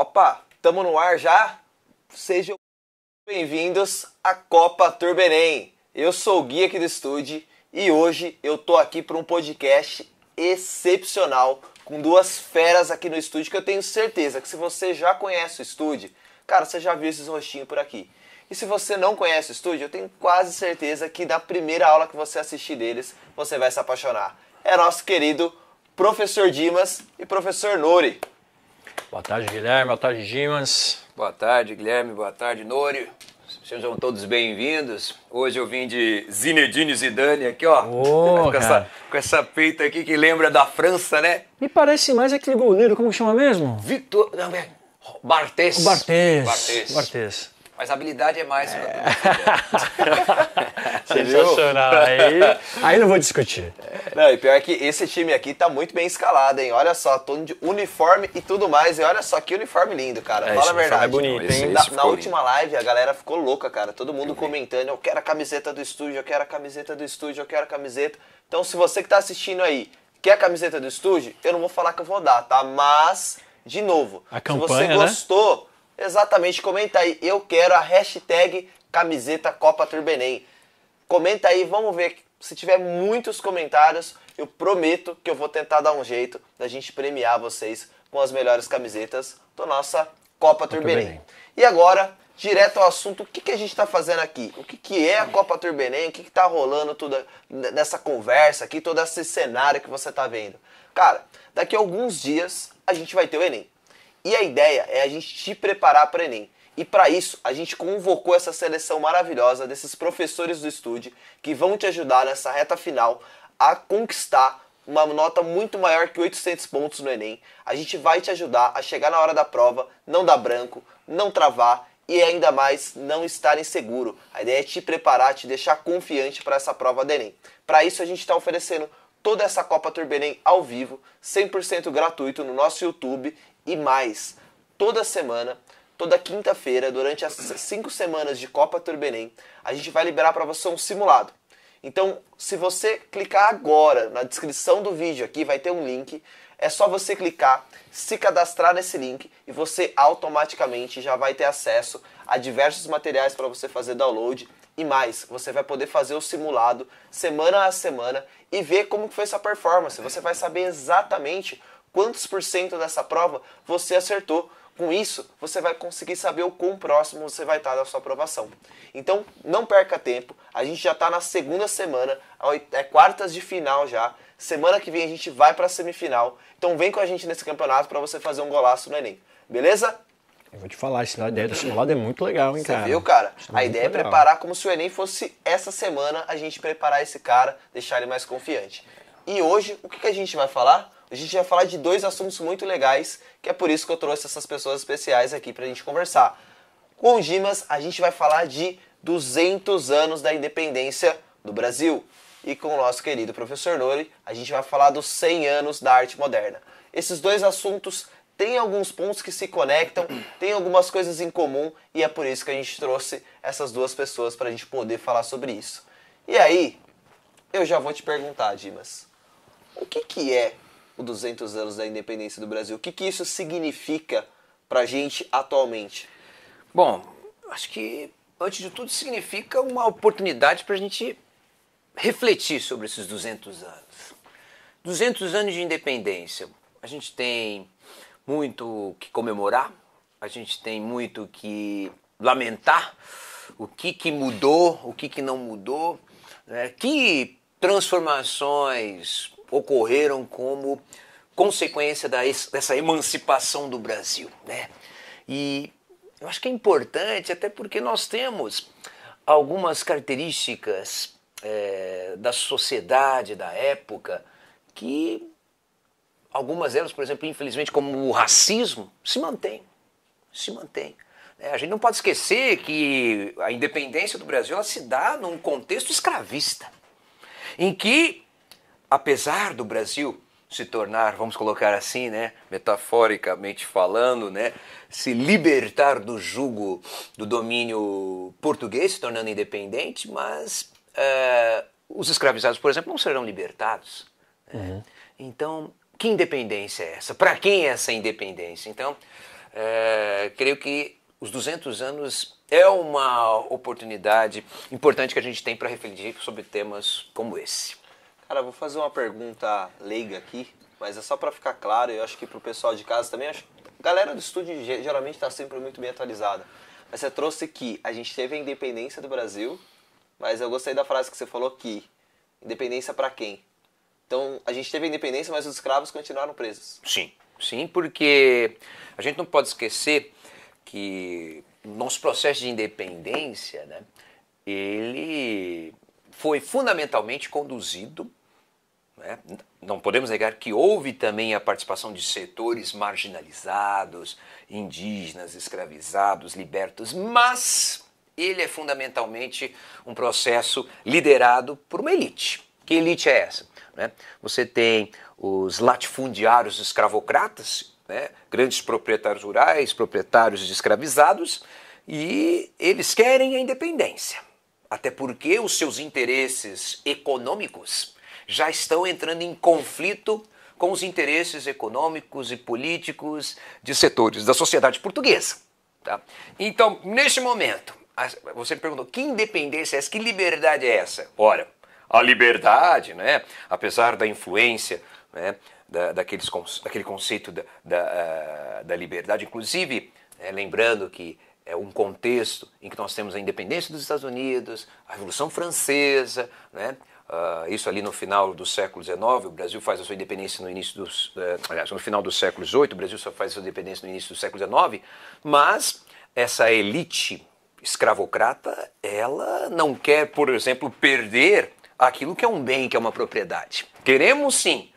Opa, tamo no ar já? Sejam bem-vindos à Copa Turbenem. Eu sou o Gui aqui do estúdio e hoje eu tô aqui para um podcast excepcional com duas feras aqui no estúdio que eu tenho certeza que se você já conhece o estúdio, cara, você já viu esses rostinhos por aqui. E se você não conhece o estúdio, eu tenho quase certeza que da primeira aula que você assistir deles, você vai se apaixonar. É nosso querido professor Dimas e professor Nuri. Boa tarde, Guilherme. Boa tarde, Dimas. Boa tarde, Guilherme. Boa tarde, Nório. Sejam todos bem-vindos. Hoje eu vim de Zinedine Zidane aqui, ó. Oh, com, essa, com, essa, peita aqui que lembra da França, né? Me parece mais aquele goleiro, como chama mesmo? Vitor... Não, é... Bartes. Bartes. Bartes. Bartes. Mas habilidade é mais. É. Sensacional. Aí, aí não vou discutir. Não, e pior é que esse time aqui tá muito bem escalado, hein? Olha só, todo de uniforme e tudo mais. E olha só que uniforme lindo, cara. É, Fala a é verdade. É bonito, hein? na, na última live a galera ficou louca, cara. Todo mundo comentando: eu quero a camiseta do estúdio, eu quero a camiseta do estúdio, eu quero a camiseta. Então, se você que tá assistindo aí quer a camiseta do estúdio, eu não vou falar que eu vou dar, tá? Mas, de novo, a campanha, se você né? gostou. Né? Exatamente, comenta aí, eu quero a hashtag camiseta Copa Turbenem. Comenta aí, vamos ver se tiver muitos comentários, eu prometo que eu vou tentar dar um jeito da gente premiar vocês com as melhores camisetas da nossa Copa Turbenem. E agora, direto ao assunto, o que, que a gente está fazendo aqui? O que, que é a Copa Turbenem? O que está rolando toda nessa conversa aqui, todo esse cenário que você está vendo? Cara, daqui a alguns dias a gente vai ter o Enem. E a ideia é a gente te preparar para o Enem. E para isso, a gente convocou essa seleção maravilhosa desses professores do estúdio que vão te ajudar nessa reta final a conquistar uma nota muito maior que 800 pontos no Enem. A gente vai te ajudar a chegar na hora da prova, não dar branco, não travar e ainda mais não estar inseguro. A ideia é te preparar, te deixar confiante para essa prova do Enem. Para isso, a gente está oferecendo toda essa Copa Turbenem ao vivo, 100% gratuito no nosso YouTube e mais toda semana, toda quinta-feira, durante as cinco semanas de Copa Turbenem, a gente vai liberar para você um simulado. Então, se você clicar agora na descrição do vídeo aqui, vai ter um link. É só você clicar, se cadastrar nesse link e você automaticamente já vai ter acesso a diversos materiais para você fazer download e mais. Você vai poder fazer o simulado semana a semana e ver como foi sua performance. Você vai saber exatamente quantos por cento dessa prova você acertou. Com isso, você vai conseguir saber o quão próximo você vai estar da sua aprovação. Então, não perca tempo. A gente já está na segunda semana, é quartas de final já. Semana que vem a gente vai para a semifinal. Então, vem com a gente nesse campeonato para você fazer um golaço no Enem. Beleza? Eu vou te falar, a ideia do simulado é muito legal, hein, cara? Você viu, cara? A é ideia é legal. é preparar como se o Enem fosse essa semana a gente preparar esse cara, deixar ele mais confiante. E hoje, o que a gente vai falar? A gente vai falar de dois assuntos muito legais, que é por isso que eu trouxe essas pessoas especiais aqui para a gente conversar. Com o Dimas, a gente vai falar de 200 anos da independência do Brasil. E com o nosso querido professor Nori, a gente vai falar dos 100 anos da arte moderna. Esses dois assuntos têm alguns pontos que se conectam, têm algumas coisas em comum, e é por isso que a gente trouxe essas duas pessoas para a gente poder falar sobre isso. E aí, eu já vou te perguntar, Dimas, o que, que é os 200 anos da independência do Brasil. O que, que isso significa para a gente atualmente? Bom, acho que antes de tudo significa uma oportunidade para a gente refletir sobre esses 200 anos. 200 anos de independência. A gente tem muito que comemorar, a gente tem muito que lamentar, o que, que mudou, o que, que não mudou, né? que transformações ocorreram como consequência dessa emancipação do Brasil. Né? E eu acho que é importante, até porque nós temos algumas características é, da sociedade da época que algumas delas, por exemplo, infelizmente, como o racismo, se mantém. Se mantém. É, a gente não pode esquecer que a independência do Brasil se dá num contexto escravista, em que apesar do Brasil se tornar, vamos colocar assim, né, metaforicamente falando, né, se libertar do jugo do domínio português, se tornando independente, mas uh, os escravizados, por exemplo, não serão libertados. Né? Uhum. Então, que independência é essa? Para quem é essa independência? Então, uh, creio que os 200 anos é uma oportunidade importante que a gente tem para refletir sobre temas como esse. Cara, vou fazer uma pergunta leiga aqui, mas é só para ficar claro, eu acho que pro pessoal de casa também, acho, a galera do estúdio geralmente está sempre muito bem atualizada. Mas você trouxe que a gente teve a independência do Brasil, mas eu gostei da frase que você falou que independência para quem? Então, a gente teve a independência, mas os escravos continuaram presos. Sim. Sim, porque a gente não pode esquecer que nosso processo de independência, né, ele foi fundamentalmente conduzido né? Não podemos negar que houve também a participação de setores marginalizados, indígenas, escravizados, libertos, mas ele é fundamentalmente um processo liderado por uma elite. Que elite é essa? Né? Você tem os latifundiários escravocratas, né? grandes proprietários rurais, proprietários de escravizados, e eles querem a independência. Até porque os seus interesses econômicos já estão entrando em conflito com os interesses econômicos e políticos de setores da sociedade portuguesa. Tá? Então, neste momento, você me perguntou que independência é essa, que liberdade é essa? Ora, a liberdade, né, apesar da influência né, da, daqueles, daquele conceito da, da, ah, da liberdade, inclusive, né, lembrando que é um contexto em que nós temos a independência dos Estados Unidos, a Revolução Francesa, né, Uh, isso ali no final do século XIX, o Brasil faz a sua independência no início dos. Eh, aliás, no final do século XVIII, o Brasil só faz a sua independência no início do século XIX, mas essa elite escravocrata, ela não quer, por exemplo, perder aquilo que é um bem, que é uma propriedade. Queremos sim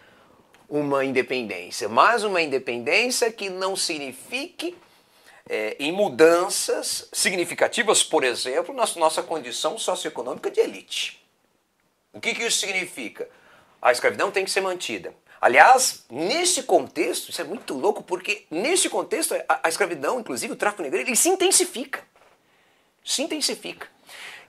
uma independência, mas uma independência que não signifique é, em mudanças significativas, por exemplo, na nossa condição socioeconômica de elite. O que, que isso significa? A escravidão tem que ser mantida. Aliás, nesse contexto, isso é muito louco, porque nesse contexto a, a escravidão, inclusive o tráfico negreiro, ele se intensifica. Se intensifica.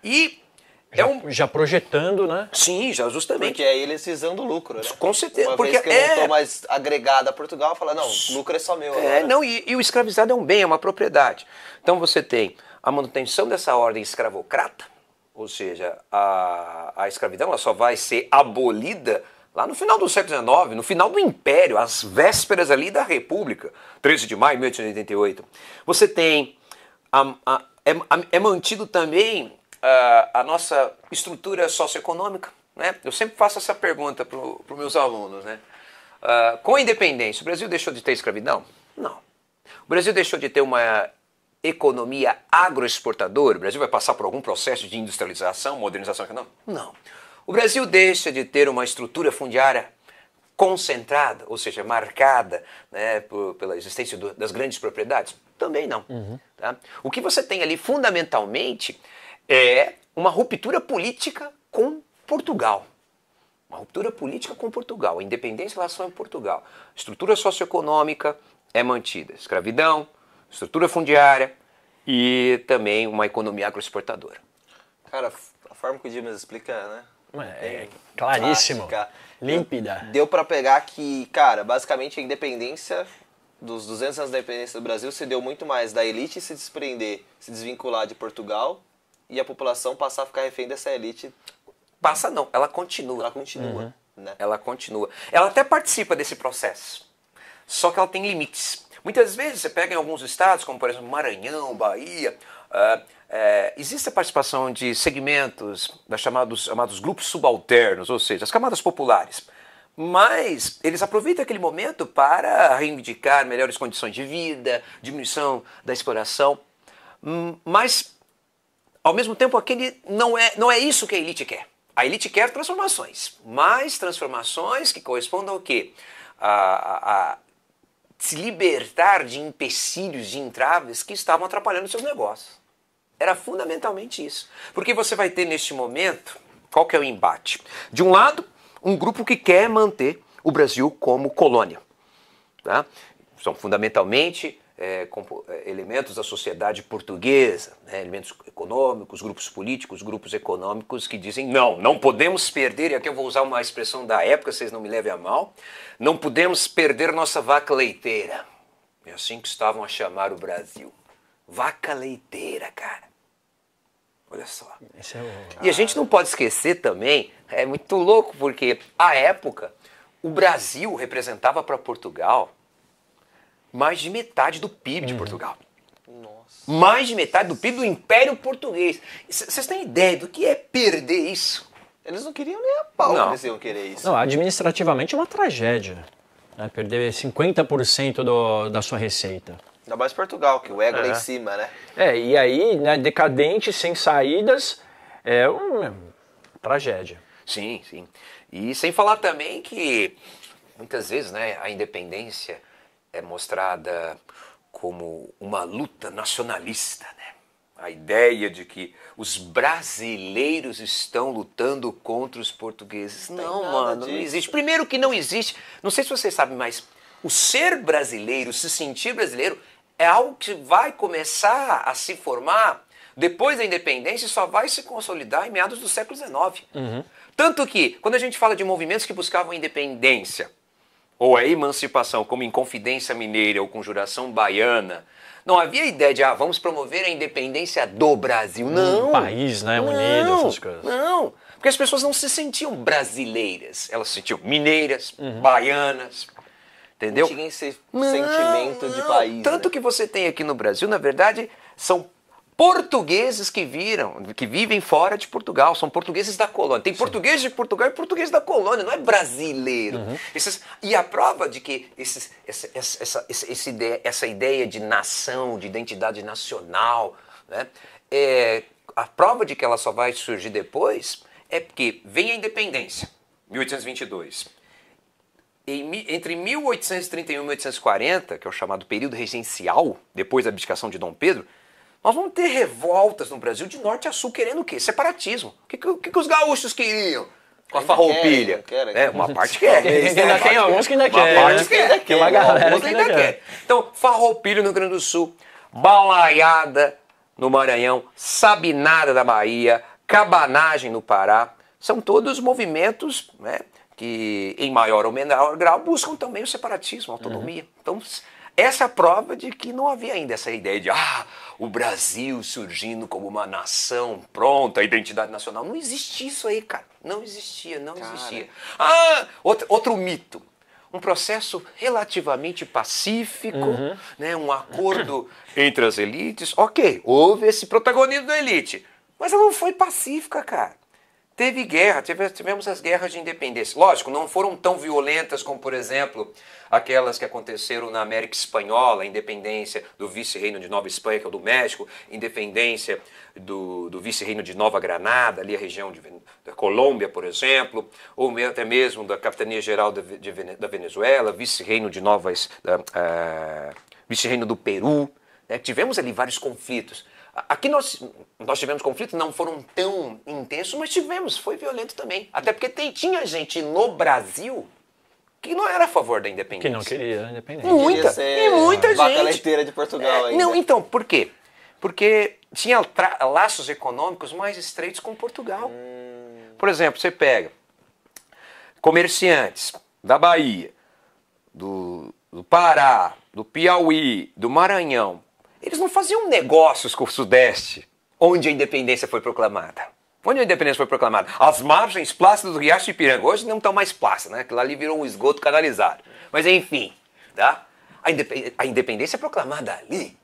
E é já, é um... já, projetando, né? Sim, já justamente. Porque é ele cisando do lucro, né? Com certeza. Uma porque vez que é... eu não estou é- mais agregado a Portugal, fala, não, lucro é só meu. É, agora. não, e, e, o escravizado é um bem, é uma propriedade. Então você tem a manutenção dessa ordem escravocrata, ou seja, a, a escravidão ela só vai ser abolida lá no final do século XIX, no final do Império, às vésperas ali da República, 13 de maio de 1888. Você tem. A, a, é, é, mantido também a nossa estrutura socioeconômica. Né? Eu sempre faço essa pergunta para os meus alunos. Né? Uh, com a independência, o Brasil deixou de ter escravidão? Não. O Brasil deixou de ter uma economia agroexportadora? O Brasil vai passar por algum processo de industrialização, modernização Não. Não. O Brasil deixa de ter uma estrutura fundiária concentrada, ou seja, marcada né, por, pela existência do, das grandes propriedades? Também não. Uhum. Tá? O que você tem ali fundamentalmente é uma ruptura política com Portugal. Uma ruptura política com Portugal, independência em relação a Portugal. Estrutura socioeconômica é mantida. Escravidão, estrutura fundiária e também uma economia agroexportadora. Cara, a forma que o Dimas explica, né? É claríssimo, límpida. Deu para pegar que, cara, basicamente a independência dos 200 anos da independência do Brasil se deu muito mais da elite se desprender, se desvincular de Portugal e a população passar a ficar refém dessa elite. Passa não, ela continua. Ela continua. Uhum. Né? Ela continua. Ela até participa desse processo, só que ela tem limites. Muitas vezes você pega em alguns estados, como por exemplo Maranhão, Bahia, uh, é, existe a participação de segmentos das chamados, chamados grupos subalternos, ou seja, as camadas populares. Mas eles aproveitam aquele momento para reivindicar melhores condições de vida, diminuição da exploração. Hum, mas, ao mesmo tempo, aquele não é, não é isso que a elite quer. A elite quer transformações, mas transformações que correspondam ao quê? A, a, a se libertar de empecilhos, de entraves que estavam atrapalhando seus negócios. Era fundamentalmente isso. Porque você vai ter neste momento, qual que é o embate? De um lado, um grupo que quer manter o Brasil como colônia. Tá? São fundamentalmente é, é, elementos da sociedade portuguesa, né, elementos econômicos, grupos políticos, grupos econômicos que dizem não, não podemos perder, e aqui eu vou usar uma expressão da época, vocês não me levem a mal, não podemos perder nossa vaca leiteira. É assim que estavam a chamar o Brasil. Vaca leiteira, cara. Olha só. É e a gente não pode esquecer também, é muito louco, porque à época o Brasil representava para Portugal mais de metade do PIB de uhum. Portugal. Nossa. Mais de metade do PIB do Império Português. Vocês têm ideia do que é perder isso? Eles não queriam nem a pau não. eles iam querer isso. Não, administrativamente é uma tragédia. Né? Perder 50% do, da sua receita. Ainda mais Portugal, que o ego é. lá em é. cima, né? É, e aí, né, decadente, sem saídas, é uma é, tragédia. Sim, sim. E sem falar também que muitas vezes né, a independência é mostrada como uma luta nacionalista, né? A ideia de que os brasileiros estão lutando contra os portugueses. Não, não mano, disso. não existe. Primeiro que não existe. Não sei se vocês sabem, mas o ser brasileiro, se sentir brasileiro, é algo que vai começar a se formar depois da independência e só vai se consolidar em meados do século XIX. Uhum. Tanto que, quando a gente fala de movimentos que buscavam independência, ou a emancipação como Inconfidência Mineira ou Conjuração Baiana, não havia ideia de, ah, vamos promover a independência do Brasil. Não. Um país, né? Não, unido, essas coisas. Não. Porque as pessoas não se sentiam brasileiras. Elas se sentiam mineiras, uhum. baianas. Entendeu? Não tinha esse não, sentimento não. de país. Tanto né? que você tem aqui no Brasil, na verdade, são portugueses que viram, que vivem fora de Portugal, são portugueses da colônia. Tem Sim. português de Portugal e português da colônia, não é brasileiro. Uhum. Esses, e a prova de que esses, essa, essa, essa, essa, ideia, essa ideia de nação, de identidade nacional, né, é, a prova de que ela só vai surgir depois é porque vem a independência, 1822. Em, entre 1831 e 1840, que é o chamado período regencial, depois da abdicação de Dom Pedro, nós vamos ter revoltas no Brasil de norte a sul querendo o quê? Separatismo. O que, que, que os gaúchos queriam? Com a farroupilha. É, uma parte quer. ainda tem alguns que ainda querem. Uma parte né? quer. Tem uma galera que ainda quer. Então, farroupilha no Rio Grande do Sul, balaiada no Maranhão, sabinada da Bahia, cabanagem no Pará. São todos movimentos né, que, em maior ou menor grau, buscam também o separatismo, a autonomia. Uhum. Então, essa é a prova de que não havia ainda essa ideia de ah, o Brasil surgindo como uma nação pronta, identidade nacional. Não existia isso aí, cara. Não existia, não cara. existia. Ah, outro, outro mito um processo relativamente pacífico, uhum. né, um acordo entre as elites. Ok, houve esse protagonismo da elite, mas ela não foi pacífica, cara. Teve guerra, tivemos as guerras de independência. Lógico, não foram tão violentas como, por exemplo, aquelas que aconteceram na América Espanhola, a independência do vice-reino de Nova Espanha, que é o do México, independência do, do vice-reino de Nova Granada, ali a região de, da Colômbia, por exemplo, ou até mesmo da Capitania Geral da, de, da Venezuela, vice-reino de Novas. uh, ah, vice-reino do Peru. Né? Tivemos ali vários conflitos. Aqui nós, nós tivemos conflitos, não foram tão intensos, mas tivemos, foi violento também. Até porque tem, tinha gente no Brasil que não era a favor da independência. Que não queria a independência. Muita, queria e muita gente. Vaca leiteira de Portugal é, Não, então, por quê? Porque tinha laços econômicos mais estreitos com Portugal. Hum. Por exemplo, você pega comerciantes da Bahia, do, do Pará, do Piauí, do Maranhão, eles não faziam negócios com o Sudeste, onde a independência foi proclamada. Onde a independência foi proclamada? As margens plácidas do Riacho de Ipiranga. Hoje não estão mais plácidas, né? Aquilo ali virou um esgoto canalizado. Mas enfim, tá? a, independência é proclamada ali.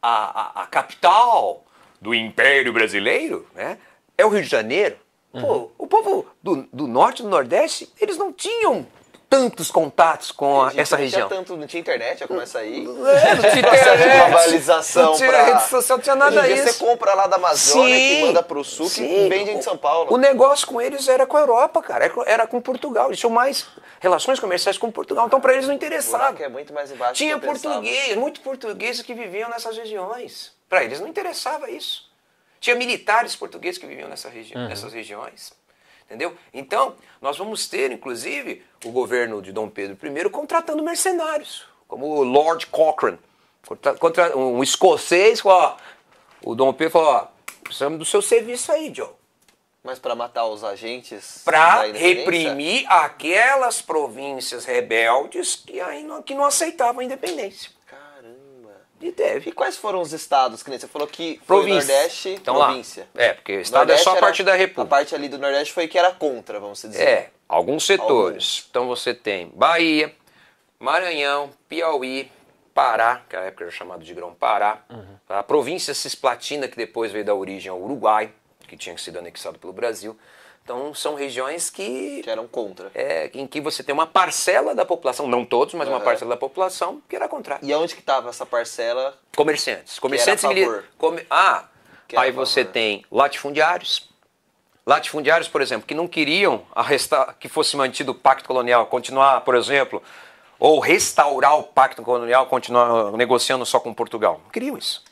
A, a, a, capital do Império Brasileiro né, é o Rio de Janeiro. Pô, uhum. O povo do, do norte e do nordeste, eles não tinham tantos contatos com é, a, essa não região. Não tinha tanto, não tinha internet, já começa aí. É, não tinha internet. globalização. Não tinha pra... rede social, não tinha nada disso. Você compra lá da Amazônia, sim, que manda pro sul, sim. que vende em São Paulo. O negócio com eles era com a Europa, cara. Era com Portugal. Eles tinham mais relações comerciais com Portugal. Então, para eles não interessava. É muito mais embaixo tinha português, muito portugueses que viviam nessas regiões. Para eles não interessava isso. Tinha militares portugueses que viviam nessa regi uhum. nessas regiões. Entendeu? Então, nós vamos ter, inclusive, o governo de Dom Pedro I contratando mercenários, como o Lord Cochrane, contra, um escocês, ó, o Dom Pedro falou, ó, precisamos do seu serviço aí, Joe. Mas para matar os agentes? Para reprimir aquelas províncias rebeldes que, aí não, que não aceitavam a independência. E teve. E quais foram os estados, que nem você falou que província. foi Nordeste, então, província. Lá. É, porque o estado é Nordeste é só a parte da República. A parte ali do Nordeste foi que era contra, vamos dizer. É, alguns setores. Alguns. Então você tem Bahia, Maranhão, Piauí, Pará, que na é época era chamado de Grão-Pará, uhum. a província Cisplatina, que depois veio da origem ao Uruguai, que tinha sido anexado pelo Brasil. Então são regiões que. Que eram contra. É, em que você tem uma parcela da população, não todos, mas uhum. uma parcela da população que era contra. E onde que estava essa parcela? Comerciantes. Comerciantes que era Comer... Ah! Que era aí você tem latifundiários. Latifundiários, por exemplo, que não queriam arrestar, que fosse mantido o pacto colonial, continuar, por exemplo, ou restaurar o pacto colonial, continuar negociando só com Portugal. Não queriam isso.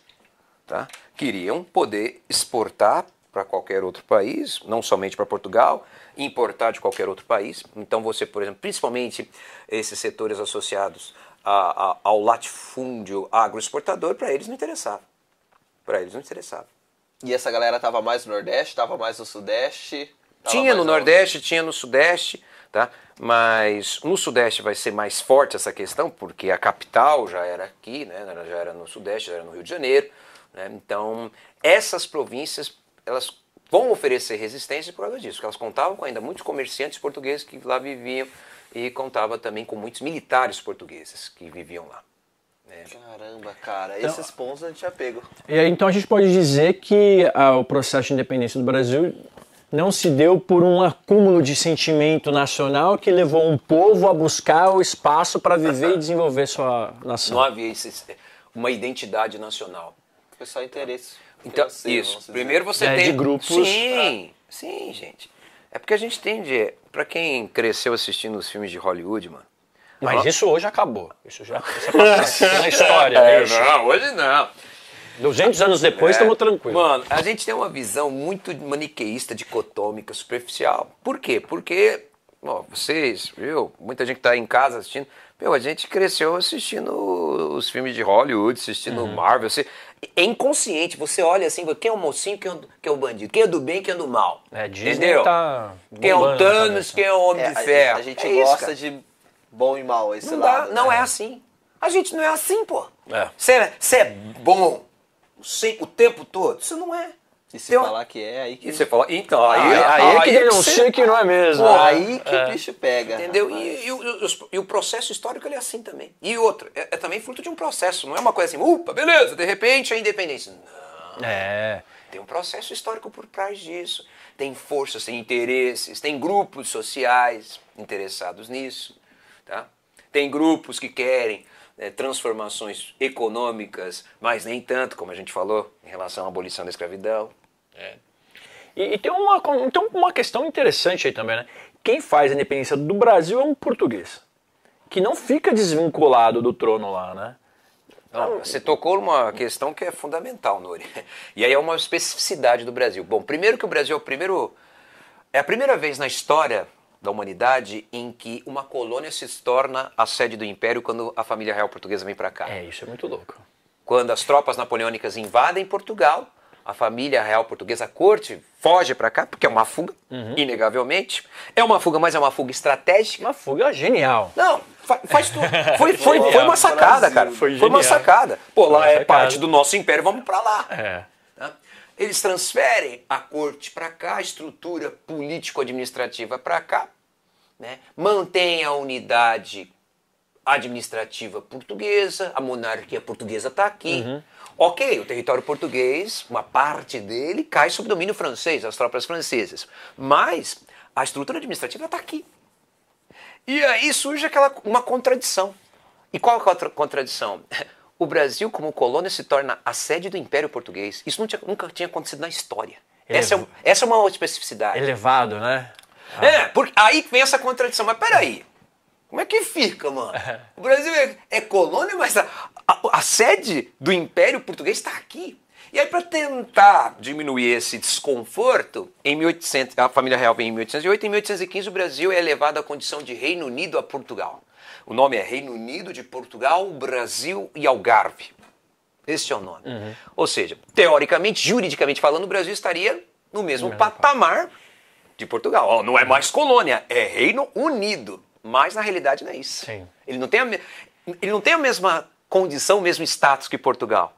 Tá? Queriam poder exportar para qualquer outro país, não somente para Portugal, importar de qualquer outro país. Então você, por exemplo, principalmente esses setores associados a, a, ao latifúndio agroexportador, para eles não interessava. Para eles não interessava. E essa galera estava mais no Nordeste, estava mais no Sudeste? Tinha no Nordeste, onde? tinha no Sudeste, tá? Mas no Sudeste vai ser mais forte essa questão, porque a capital já era aqui, né? já era no Sudeste, já era no Rio de Janeiro. Né? Então, essas províncias elas vão oferecer resistência por causa disso, porque elas contavam com ainda muitos comerciantes portugueses que lá viviam e contava também com muitos militares portugueses que viviam lá. Né? Caramba, cara, então, esses pontos a gente já pegou. E aí, então a gente pode dizer que ah, o processo de independência do Brasil não se deu por um acúmulo de sentimento nacional que levou um povo a buscar o espaço para viver e desenvolver sua nação. Não havia uma identidade nacional. Foi só interesse. Então, isso. Primeiro você é, tem. De grupos. Sim, pra... sim, gente. É porque a gente tem de Pra quem cresceu assistindo os filmes de Hollywood, mano. Mas isso hoje acabou. Isso já isso é na história. É, isso. não, hoje não. 200 anos depois, estamos é, tranquilos. Mano, a gente tem uma visão muito maniqueísta, dicotômica, superficial. Por quê? Porque, ó, vocês, viu? Muita gente que está em casa assistindo. Meu, a gente cresceu assistindo os filmes de Hollywood, assistindo uhum. Marvel. Assim, é inconsciente. Você olha assim, quem é o mocinho, quem é o, quem é o bandido, quem é do bem, quem é do mal. É, Entendeu? Tá quem é o Thanos, quem é o Homem é, de Ferro. A gente, a é gente gosta isso, de bom e mal, esse não lado. Dá, não é. é assim. A gente não é assim, pô. Você é. É, é bom o tempo todo? Isso não é. E se então, falar que é, aí que. E você fala, então, aí, aí, aí, que eu não sei que não é mesmo. Pô, é. Aí que é. o bicho pega. Entendeu? E, e, o, e, o, processo histórico ele é assim também. E outro, é, é, também fruto de um processo, não é uma coisa assim, upa, beleza, de repente a independência. Não. É. Tem um processo histórico por trás disso. Tem forças, tem interesses, tem grupos sociais interessados nisso. Tá? Tem grupos que querem né, transformações econômicas, mas nem tanto, como a gente falou, em relação à abolição da escravidão. É. E, e, tem, uma, tem uma questão interessante aí também, né? Quem faz a independência do Brasil é um português, que não fica desvinculado do trono lá, né? Não, você tocou numa questão que é fundamental, Nuri. E aí é uma especificidade do Brasil. Bom, primeiro que o Brasil é o primeiro. É a primeira vez na história da humanidade em que uma colônia se torna a sede do império quando a família real portuguesa vem para cá. É, isso é muito louco. Quando as tropas napoleônicas invadem Portugal, a família real portuguesa, a corte, foge para cá, porque é uma fuga, uhum. inegavelmente. É uma fuga, mas é uma fuga estratégica. Uma fuga genial. Não, faz tudo. Foi, foi, foi uma sacada, cara. Foi, foi, uma sacada. Pô, lá é parte do nosso império, vamos para lá. É. Tá? Eles transferem a corte para cá, a estrutura político-administrativa para cá, né? mantém a unidade administrativa portuguesa, a monarquia portuguesa está aqui. Uhum. Ok, o território português, uma parte dele, cai sob domínio francês, as tropas francesas. Mas a estrutura administrativa está aqui. E aí surge aquela, uma contradição. E qual é a contradição? O Brasil, como colônia, se torna a sede do Império Português. Isso tinha, nunca tinha acontecido na história. Essa, é, essa é uma especificidade. Elevado, né? É, ah. É, porque aí vem essa contradição. Mas peraí. Como é que fica, mano? O Brasil é, é colônia, mas a, a, a sede do Império Português está aqui. E aí, para tentar diminuir esse desconforto, em 1800, a família real vem em 1808 e em 1815 o Brasil é elevado à condição de Reino Unido a Portugal. O nome é Reino Unido de Portugal, Brasil e Algarve. Esse é o nome. Uhum. Ou seja, teoricamente, juridicamente falando, o Brasil estaria no mesmo uhum. patamar de Portugal. Oh, não é mais colônia, é Reino Unido. Mas na realidade não é isso. Sim. Ele não tem a, ele não tem a mesma condição, mesmo status que Portugal.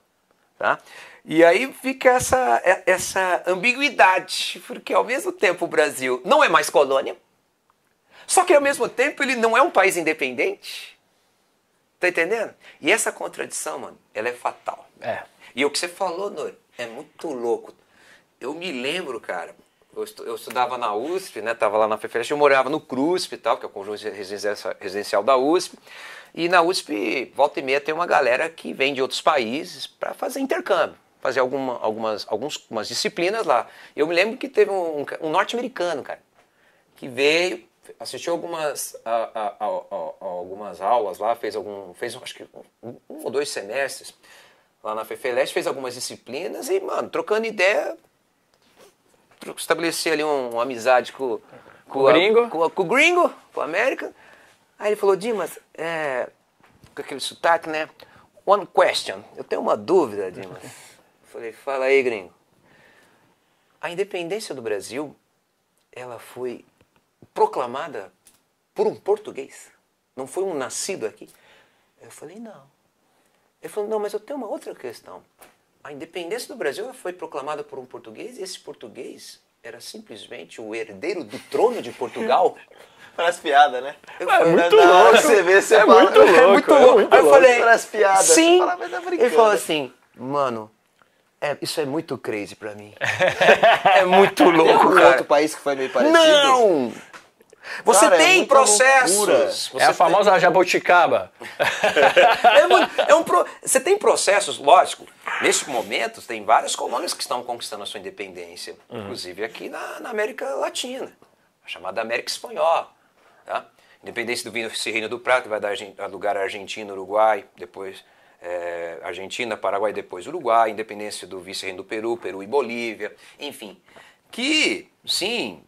Tá? E aí fica essa, é, essa ambiguidade, porque ao mesmo tempo o Brasil não é mais colônia, só que ao mesmo tempo ele não é um país independente. Tá entendendo? E essa contradição, mano, ela é fatal. É. E o que você falou, Nori, é muito louco. Eu me lembro, cara, eu, estu, eu estudava na USP, né? Tava lá na FEFEST, eu morava no CRUSP e tal, que é o conjunto residencial da USP. E na USP, volta e meia, tem uma galera que vem de outros países para fazer intercâmbio, fazer alguma, algumas, algumas disciplinas lá. Eu me lembro que teve um, um norte-americano, cara, que veio, assistiu algumas, a, a, a, algumas aulas lá, fez algum. fez acho que um, um ou dois semestres lá na Fefeleste, fez algumas disciplinas e, mano, trocando ideia, estabeleceu ali um, uma amizade com, com, o gringo. com, com o gringo, com América. Aí ele falou, Dimas, é, com aquele sotaque, né? One question. Eu tenho uma dúvida, Dimas. Falei, fala aí, gringo. A independência do Brasil, ela foi proclamada por um português. Não foi um nascido aqui. Eu falei, não. Ele falou, não, mas eu tenho uma outra questão. A independência do Brasil foi proclamada por um português e esse português era simplesmente o herdeiro do trono de Portugal. Parece piada, né? é, muito louco. Você vê, você é, muito é louco, é muito louco. eu falei, parece piada. Sim. É ele falou assim, mano, é, isso é muito crazy pra mim. é muito louco, tem outro país que foi meio parecido? Não! Você cara, é tem é processos. Você é a famosa tem... jabuticaba. é, muito, é um pro... Você tem processos, lógico. Nesse momento, tem várias colônias que estão conquistando a sua independência, uhum. inclusive aqui na, na América Latina, a chamada América Espanhola. Tá? Independência do vice-reino do Prata, vai dar lugar à Argentina, Uruguai, depois é, Argentina, Paraguai, depois Uruguai, independência do vice-reino do Peru, Peru e Bolívia, enfim. Que, sim,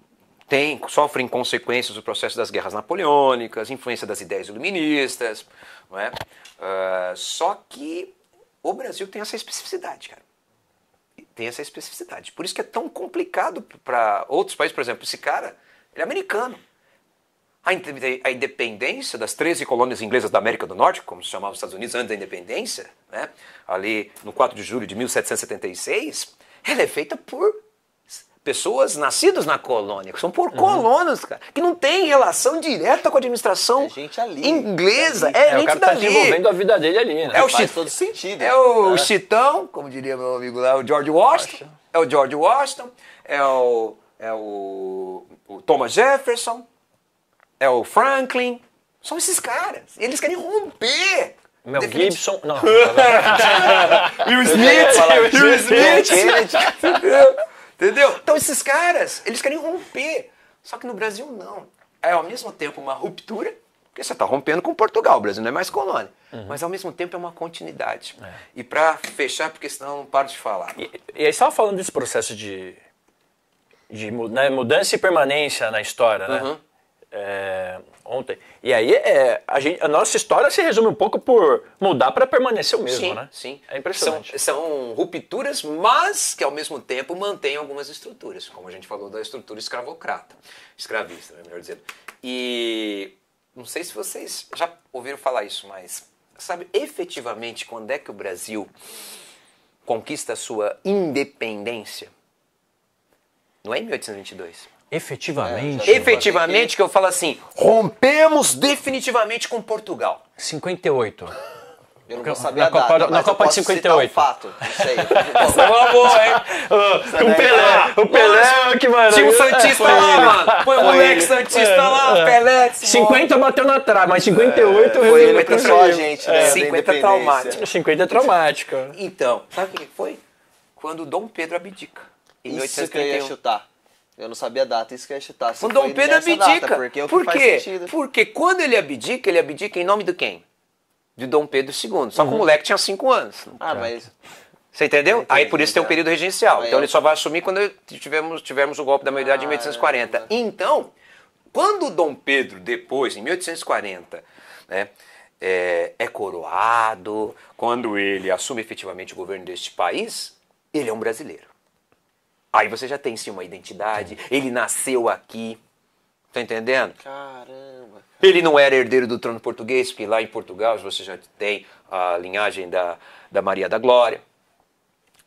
tem, sofrem consequências do processo das guerras napoleônicas, influência das ideias iluministas, não é? Uh, só que o Brasil tem essa especificidade, cara. Tem essa especificidade. Por isso que é tão complicado para outros países, por exemplo, esse cara, ele é americano a independência das 13 colônias inglesas da América do Norte, como se chamava os Estados Unidos antes da independência, né, ali no 4 de julho de 1776, ela é feita por pessoas nascidas na colônia, que são por uhum. colonos, cara, que não tem relação direta com a administração é inglesa. É, é, gente é, o cara dali. tá desenvolvendo a vida dele ali, né? É o Faz todo sentido. É o né? Chitão, como diria meu amigo lá, o George Washington. É o George Washington, é o, é o, o Thomas Jefferson, é o Franklin. São esses caras. Eles querem romper. Mel Gibson. Não. Will Smith. Will Smith. Entendeu? Então esses caras, eles querem romper. Só que no Brasil não. É ao mesmo tempo uma ruptura, porque você está rompendo com Portugal, o Brasil não é mais colônia. Uhum. Mas ao mesmo tempo é uma continuidade. É. E para fechar, porque senão não paro de falar. E, e aí estava falando desse processo de, de né, mudança e permanência na história, né? Uhum é, ontem. E aí é, a, gente, a, nossa história se resume um pouco por mudar para permanecer o mesmo, sim, né? Sim, é impressionante. São, são, rupturas, mas que ao mesmo tempo mantêm algumas estruturas, como a gente falou da estrutura escravocrata, escravista, né, melhor dizendo. E não sei se vocês já ouviram falar isso, mas sabe efetivamente quando é que o Brasil conquista a sua independência? Não é em 1822. Efetivamente. É, efetivamente, que eu falo assim, rompemos definitivamente com Portugal. 58. Eu não vou saber na a Copa, data, na Copa de 58. Isso aí. não sei. é uma boa, hein? o Pelé, o Pelé, que mano. Tinha um Santista é, lá, mano. Põe o moleque Santista é, lá, é. Pelé. 50 bateu na trave, mas 58 é, foi. 50 só a gente, né? 50 traumático. 50 é traumático. É então, sabe o que foi? Quando Dom Pedro abdica. Em Isso 1831. que eu ia chutar. Eu não sabia a data, isso que eu ia chutar. Se é o Dom Pedro abdica. Data, porque Por quê? Porque quando ele abdica, ele abdica em nome de quem? De Dom Pedro II. Só uhum. que o uhum. moleque tinha 5 anos. Ah, mas. Você entendeu? Entendi, Aí por isso tem um período regencial. então eu... ele só vai assumir quando tivermos, tivermos o golpe da maioridade ah, em 1840. é. Então, quando Dom Pedro, depois, em 1840, né, é, é coroado, quando ele assume efetivamente o governo deste país, ele é um brasileiro. Aí você já tem sim uma identidade, ele nasceu aqui. Tá entendendo? Caramba, Ele não era herdeiro do trono português, porque lá em Portugal você já tem a linhagem da, da Maria da Glória.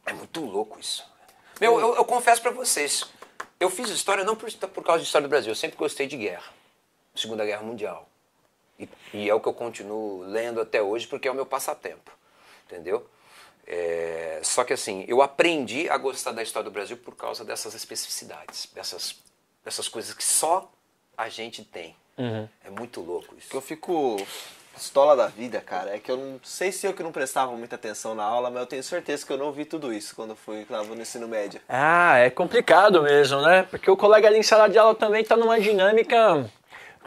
É muito louco isso. Meu, eu, eu confesso para vocês, eu fiz história não por, por causa de história do Brasil, eu sempre gostei de guerra. Segunda Guerra Mundial. E, e é o que eu continuo lendo até hoje, porque é o meu passatempo. Entendeu? É, só que assim, eu aprendi a gostar da história do Brasil por causa dessas especificidades, dessas, dessas coisas que só a gente tem. Uhum. É muito louco isso. Eu fico pistola da vida, cara, é que eu não sei se eu que não prestava muita atenção na aula, mas eu tenho certeza que eu não vi tudo isso quando eu fui estava no ensino médio. Ah, é complicado mesmo, né? Porque o colega ali em sala de aula também está numa dinâmica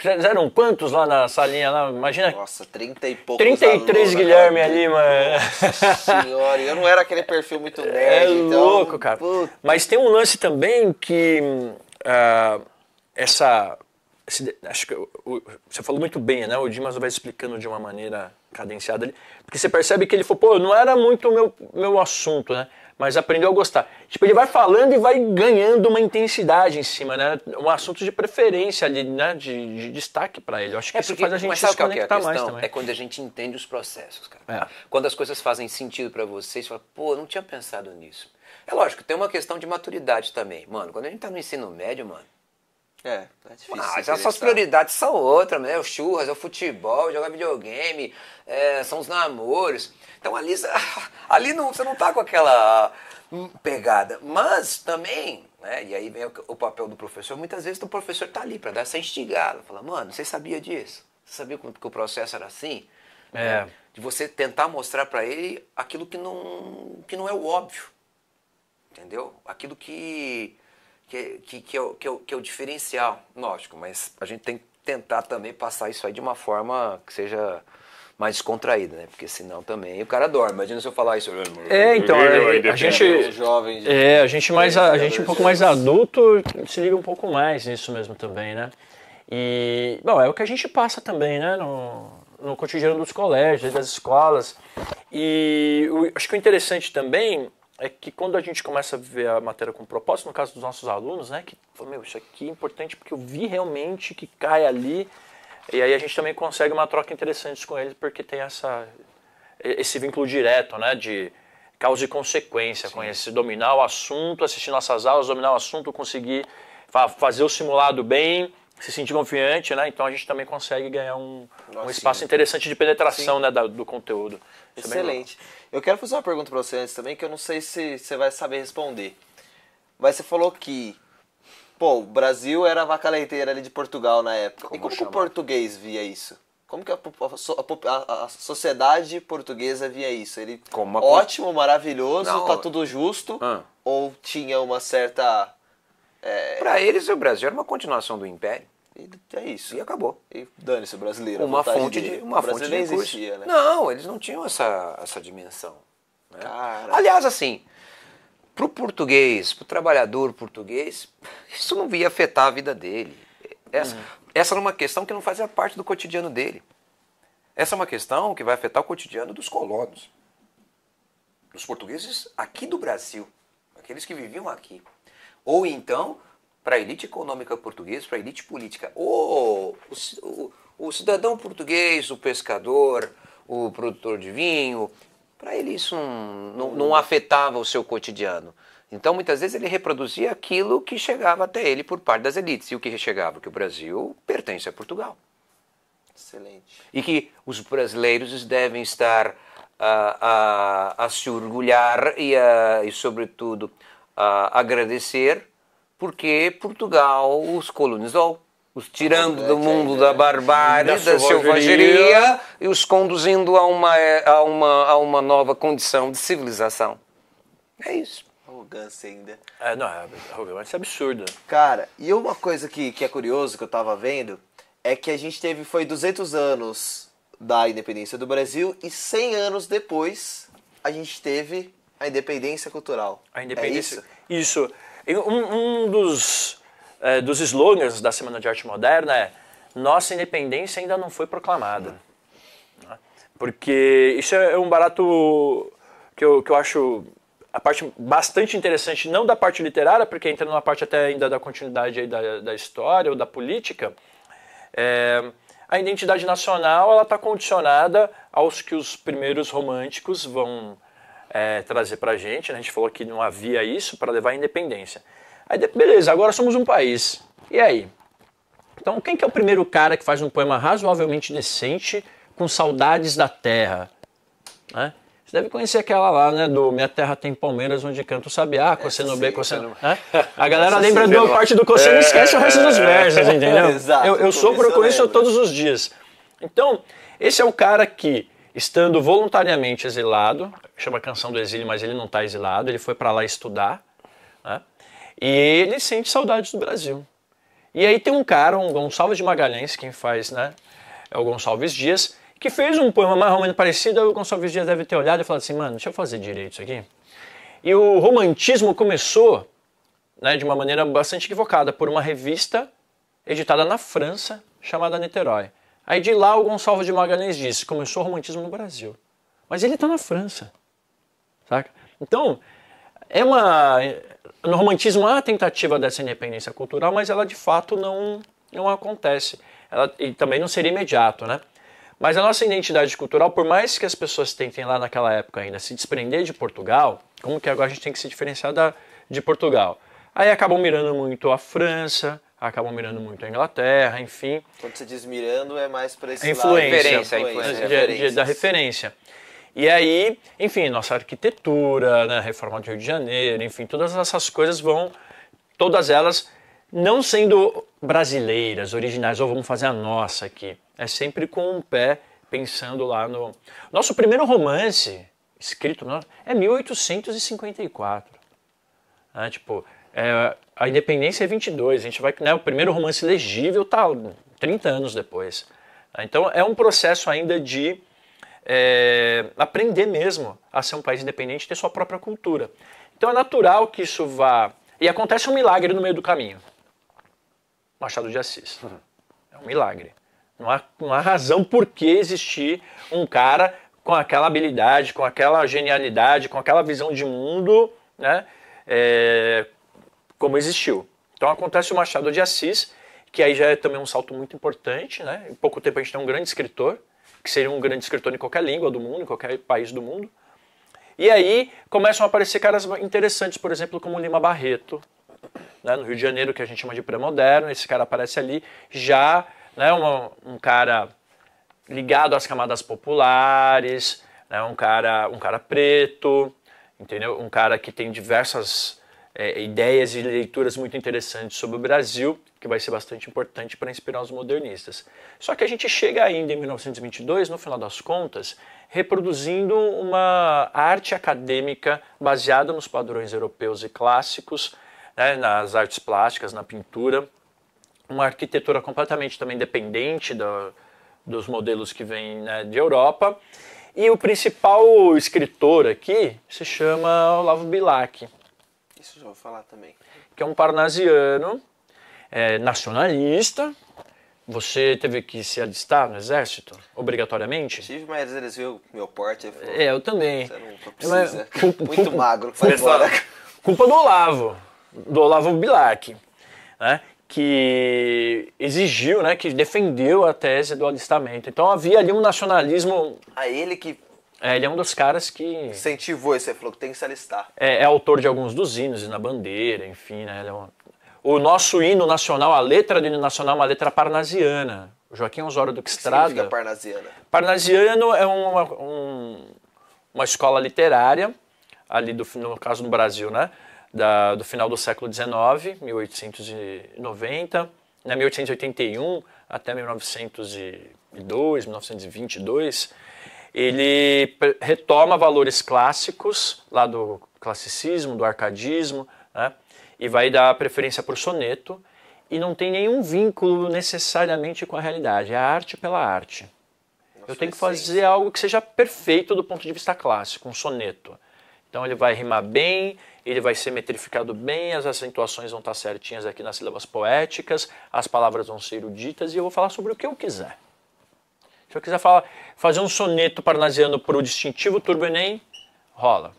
eram quantos lá na salinha lá? Imagina. Nossa, 30 e poucos. 33 alunos, Guilherme ali, mano. Nossa senhora, eu não era aquele perfil muito é nerd. É então... louco, cara. Puta. Mas tem um lance também que uh, essa. Esse, acho que o, você falou muito bem, né? O Dimas vai explicando de uma maneira cadenciada ali. Porque você percebe que ele falou, pô, não era muito o meu, meu assunto, né? mas aprendeu a gostar. Tipo, ele vai falando e vai ganhando uma intensidade em cima, né? Um assunto de preferência ali, né? De, de destaque para ele. Eu acho que é porque, isso faz a gente se conectar é mais também. É quando a gente entende os processos, cara. É. Quando as coisas fazem sentido para você, você fala, pô, eu não tinha pensado nisso. É lógico, tem uma questão de maturidade também. Mano, quando a gente tá no ensino médio, mano, é, é difícil. Mas ah, as suas prioridades são outras, né? O churras, o futebol, jogar videogame, é, são os namoros. Então ali, ali não, você não tá com aquela hum, pegada. Mas também, né? E aí vem o, o papel do professor. Muitas vezes o professor tá ali para dar essa instigada. Fala, mano, você sabia disso? Você sabia como que o processo era assim? É. Né? De você tentar mostrar para ele aquilo que não, que não é o óbvio. Entendeu? Aquilo que que, que, que, é o, que, é o, que é o diferencial, lógico, mas a gente tem que tentar também passar isso aí de uma forma que seja mais descontraída, né? Porque senão também o cara dorme. Imagina se eu falar isso. É, então, é, a gente jovem. É, a gente mais a, gente um pouco mais adulto se liga um pouco mais nisso mesmo também, né? E bom, é o que a gente passa também, né, no, no cotidiano dos colégios, das escolas. E o, acho que o interessante também é que quando a gente começa a ver a matéria com propósito, no caso dos nossos alunos, né, que meu, isso aqui é importante porque eu vi realmente que cai ali, e aí a gente também consegue uma troca interessante com eles porque tem essa esse vínculo direto, né, de causa e consequência, Sim. com esse dominar o assunto, assistir nossas aulas, dominar o assunto, conseguir fa fazer o simulado bem, se sentir confiante, né? Então a gente também consegue ganhar um, Nossa, um espaço sim. interessante de penetração né, do conteúdo. Isso é Excelente. É eu quero fazer uma pergunta para você antes também, que eu não sei se você vai saber responder. Mas você falou que, pô, o Brasil era a vaca leiteira ali de Portugal na época. Como e como que o português via isso? Como que a, a, a, a, sociedade portuguesa via isso? Ele ótimo, maravilhoso, Não, tá tudo justo? Ah. Ou tinha uma certa. É... Para eles, o Brasil era uma continuação do Império. E é isso. E acabou. E dane-se brasileiro. Uma fonte de, de uma fonte de existia, né? Não, eles não tinham essa, essa dimensão. Né? Aliás, assim, para o português, para o trabalhador português, isso não via afetar a vida dele. Essa, uhum. essa era uma questão que não fazia parte do cotidiano dele. Essa é uma questão que vai afetar o cotidiano dos colonos, dos portugueses aqui do Brasil, aqueles que viviam aqui. Ou então para a elite econômica portuguesa, para a elite política. O, o, o, cidadão português, o pescador, o produtor de vinho, para ele isso não, não, não uhum. afetava o seu cotidiano. Então, muitas vezes, ele reproduzia aquilo que chegava até ele por parte das elites. E o que chegava? Que o Brasil pertence a Portugal. Excelente. E que os brasileiros devem estar a, a, a se orgulhar e, a, e sobretudo, a agradecer porque Portugal os colonizou. Os tirando é do mundo é da barbárie, da, selvageria e os conduzindo a uma, a, uma, a uma nova condição de civilização. É isso. Arrogância ainda. É, não, é arrogância é absurda. Cara, e uma coisa que, que é curioso que eu tava vendo é que a gente teve, foi 200 anos da independência do Brasil e 100 anos depois a gente teve a independência cultural. A independência. É isso? isso. Um, um dos, é, dos slogans da Semana de Arte Moderna é nossa independência ainda não foi proclamada. Hum. Porque isso é um barato que eu, que eu acho a parte bastante interessante, não da parte literária, porque entra numa parte até ainda da continuidade da, da história ou da política. É, a identidade nacional ela está condicionada aos que os primeiros românticos vão é, trazer para a gente. Né? A gente falou que não havia isso para levar à independência. Aí, beleza, agora somos um país. E aí? Então, quem que é o primeiro cara que faz um poema razoavelmente decente com saudades da terra? Né? Você deve conhecer aquela lá, né? Do Minha Terra Tem Palmeiras, onde canta o sabiá, cosseno B, cosseno... Né? A galera lembra de uma parte do cosseno e é, esquece o resto dos é, é. versos, entendeu? Exato. Eu, eu sou, eu conheço todos os dias. Então, esse é o cara que estando voluntariamente exilado, chama a canção do exílio, mas ele não está exilado, ele foi para lá estudar, né? e ele sente saudades do Brasil. E aí tem um cara, um Gonçalves de Magalhães, quem faz, né, é o Gonçalves Dias, que fez um poema mais ou menos parecido, o Gonçalves Dias deve ter olhado e falado assim, mano, deixa eu fazer direito isso aqui. E o romantismo começou né, de uma maneira bastante equivocada por uma revista editada na França chamada Niterói. Aí de lá o Gonçalves de Magalhães disse: começou o romantismo no Brasil. Mas ele está na França. Saca? Então, é uma. No romantismo há a tentativa dessa independência cultural, mas ela de fato não, não acontece. Ela, e também não seria imediato, né? Mas a nossa identidade cultural, por mais que as pessoas tentem lá naquela época ainda se desprender de Portugal, como que agora a gente tem que se diferenciar da, de Portugal? Aí acabam mirando muito a França, acabam mirando muito a Inglaterra, enfim. Quando você diz mirando, é mais para esse a influência, referência, a influência. De, de, da referência. E aí, enfim, nossa arquitetura, né, reforma do Rio de Janeiro, enfim, todas essas coisas vão, todas elas, não sendo brasileiras, originais, ou vamos fazer a nossa aqui. É sempre com um pé pensando lá no. Nosso primeiro romance escrito né, é 1854. Né? Tipo, é, a Independência é 22, a gente vai, né, o primeiro romance legível tá 30 anos depois. Então é um processo ainda de é, aprender mesmo a ser um país independente, ter sua própria cultura. Então é natural que isso vá e acontece um milagre no meio do caminho. Machado de Assis. É um milagre. Não há, não há razão por que existir um cara com aquela habilidade, com aquela genialidade, com aquela visão de mundo, né? É, como existiu. Então acontece o Machado de Assis, que aí já é também um salto muito importante, né? Em pouco tempo a gente tem um grande escritor, que seria um grande escritor em qualquer língua do mundo, em qualquer país do mundo. E aí começam a aparecer caras interessantes, por exemplo, como Lima Barreto, né? no Rio de Janeiro, que a gente chama de pré-moderno. Esse cara aparece ali já, né? um, um cara ligado às camadas populares, né? um, cara, um cara preto, entendeu? Um cara que tem diversas é, ideias e leituras muito interessantes sobre o Brasil, que vai ser bastante importante para inspirar os modernistas. Só que a gente chega ainda em 1922, no final das contas, reproduzindo uma arte acadêmica baseada nos padrões europeus e clássicos, né, nas artes plásticas, na pintura, uma arquitetura completamente também dependente do, dos modelos que vêm né, de Europa. E o principal escritor aqui se chama Olavo Bilac. Isso já vou falar também. Que é um parnasiano, é, nacionalista. Você teve que se alistar no exército, obrigatoriamente? Tive, mas eles viram meu porte falou, É, eu também. Você não, não precisa. Mas, culpa, Muito culpa, magro, Culpa do Olavo, do Olavo Bilac, né? que exigiu, né, que defendeu a tese do alistamento. Então havia ali um nacionalismo. A ele que é, ele é um dos caras que. Incentivou esse, falou que tem que se alistar. É, é autor de alguns dos hinos, na bandeira, enfim, né? É um... O nosso hino nacional, a letra do hino nacional é uma letra parnasiana. O Joaquim Osório Duque Estrada. O parnasiana? Parnasiano é uma, um, uma escola literária, ali do, no caso no Brasil, né? Da, do final do século XIX, 1890, né? 1881 até 1902, 1922 ele retoma valores clássicos, lá do classicismo, do arcadismo, né? e vai dar preferência para o soneto, e não tem nenhum vínculo necessariamente com a realidade, é a arte pela arte. Eu tenho que fazer algo que seja perfeito do ponto de vista clássico, um soneto. Então ele vai rimar bem, ele vai ser metrificado bem, as acentuações vão estar certinhas aqui nas sílabas poéticas, as palavras vão ser eruditas e eu vou falar sobre o que eu quiser. Se eu quiser falar, fazer um soneto parnasiano para o distintivo Enem, rola.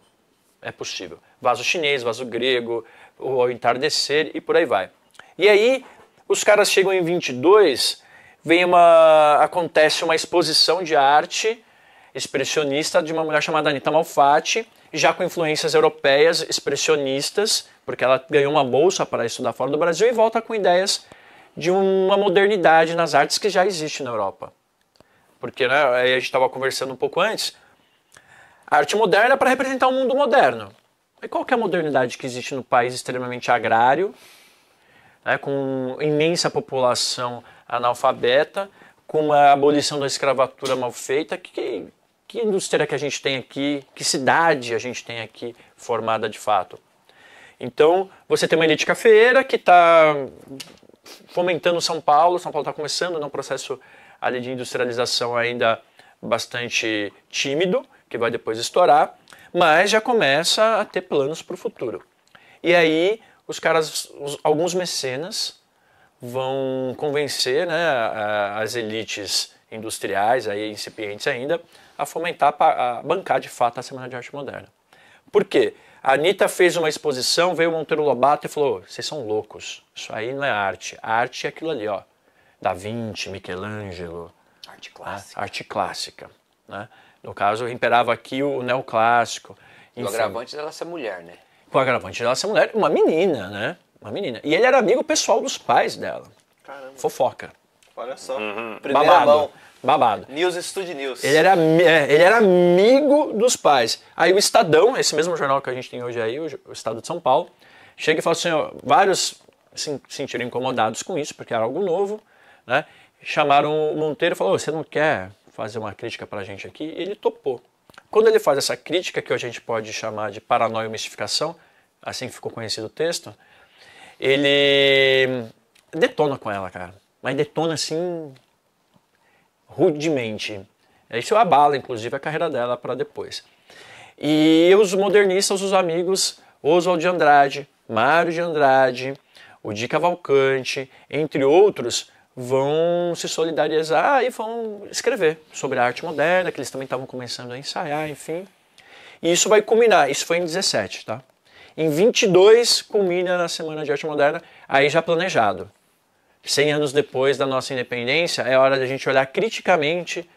É possível. Vaso chinês, vaso grego, o entardecer e por aí vai. E aí, os caras chegam em 22, vem uma, acontece uma exposição de arte expressionista de uma mulher chamada Anita Malfatti, já com influências europeias expressionistas, porque ela ganhou uma bolsa para estudar fora do Brasil e volta com ideias de uma modernidade nas artes que já existe na Europa. Porque né, a gente estava conversando um pouco antes. A arte moderna é para representar o um mundo moderno. E qual que é a modernidade que existe no país extremamente agrário, né, com imensa população analfabeta, com uma abolição da escravatura mal feita? Que, que indústria que a gente tem aqui? Que cidade a gente tem aqui formada de fato? Então, você tem uma elite cafeeira que está fomentando São Paulo, São Paulo está começando num né, processo ali de industrialização ainda bastante tímido, que vai depois estourar, mas já começa a ter planos para o futuro. E aí os caras, os, alguns mecenas vão convencer né, as elites industriais, aí incipientes ainda, a fomentar, a bancar de fato a Semana de Arte Moderna. Por quê? A Anitta fez uma exposição, veio o Monteiro Lobato e falou: vocês são loucos, isso aí não é arte, a arte é aquilo ali, ó. Da Vinci, Michelangelo. Arte né? clássica. Né? Arte clássica. Né? No caso, imperava aqui o neoclássico. Com O agravante dela ser mulher, né? O agravante dela ser mulher, uma menina, né? Uma menina. E ele era amigo pessoal dos pais dela. Caramba. Fofoca. Olha só. Uhum. Primeira Babado. mão. Babado. News Studio News. Ele era, é, ele era amigo dos pais. Aí o Estadão, esse mesmo jornal que a gente tem hoje aí, o Estado de São Paulo, chega e fala assim, ó, vários se sentiram incomodados com isso, porque era algo novo né? Chamaram o Monteiro e falou: Você não quer fazer uma crítica para a gente aqui? E ele topou. Quando ele faz essa crítica, que a gente pode chamar de paranoia e mistificação, assim que ficou conhecido o texto, ele detona com ela, cara. Mas detona assim rudemente. Isso abala, inclusive, a carreira dela para depois. E os modernistas, os amigos, Oswald de Andrade, Mário de Andrade, o Di Cavalcante, entre outros, vão se solidarizar e vão escrever sobre a arte moderna, que eles também estavam começando a ensaiar, enfim. E isso vai culminar, isso foi em 17, tá? Em 22 culmina na Semana de Arte Moderna, aí já planejado. 100 anos depois da nossa independência, é hora da gente olhar criticamente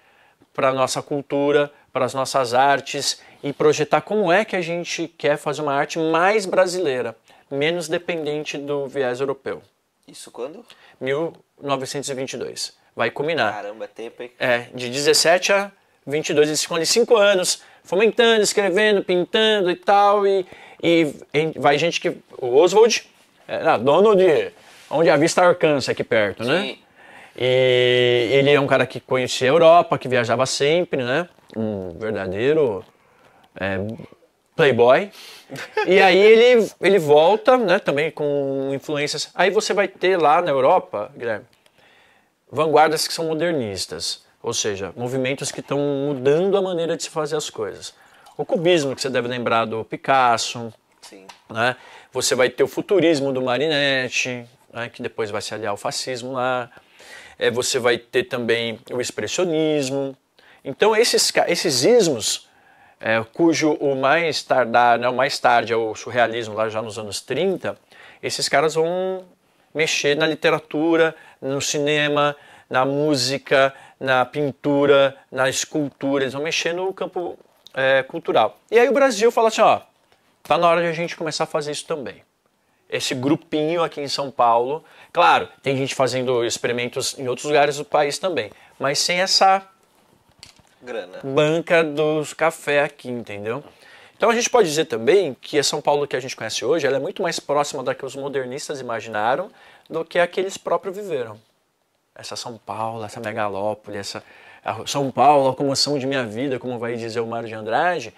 para a nossa cultura, para as nossas artes e projetar como é que a gente quer fazer uma arte mais brasileira, menos dependente do viés europeu. Isso quando? 1922. Vai culminar. Caramba, é tempo, hein? É, de 17 a 22, eles ficam ali 5 anos fomentando, escrevendo, pintando e tal. E, e, e vai gente que. O Oswald era é, dono de. Onde a vista alcança, aqui perto, né? Sim. né? E ele é um cara que conhecia a Europa, que viajava sempre, né? Um verdadeiro. É, playboy. e aí ele, ele volta, né, também com influências. Aí você vai ter lá na Europa, Guilherme, vanguardas que são modernistas, ou seja, movimentos que estão mudando a maneira de se fazer as coisas. O cubismo, que você deve lembrar do Picasso, Sim. Né? Você vai ter o futurismo do Marinetti, né, que depois vai se aliar ao fascismo lá. É, você vai ter também o expressionismo. Então, esses, esses ismos é, cujo o mais tardar, né, o mais tarde é o surrealismo lá já nos anos 30, esses caras vão mexer na literatura, no cinema, na música, na pintura, na escultura, eles vão mexer no campo é, cultural. E aí o Brasil fala assim, ó, tá na hora de a gente começar a fazer isso também. Esse grupinho aqui em São Paulo, claro, tem gente fazendo experimentos em outros lugares do país também, mas sem essa Grana. banca dos café aqui, entendeu? Então a gente pode dizer também que a São Paulo que a gente conhece hoje ela é muito mais próxima da que os modernistas imaginaram do que aqueles próprios viveram. Essa São Paulo, essa megalópole, essa São Paulo, a locomoção de minha vida, como vai dizer o Mário de Andrade,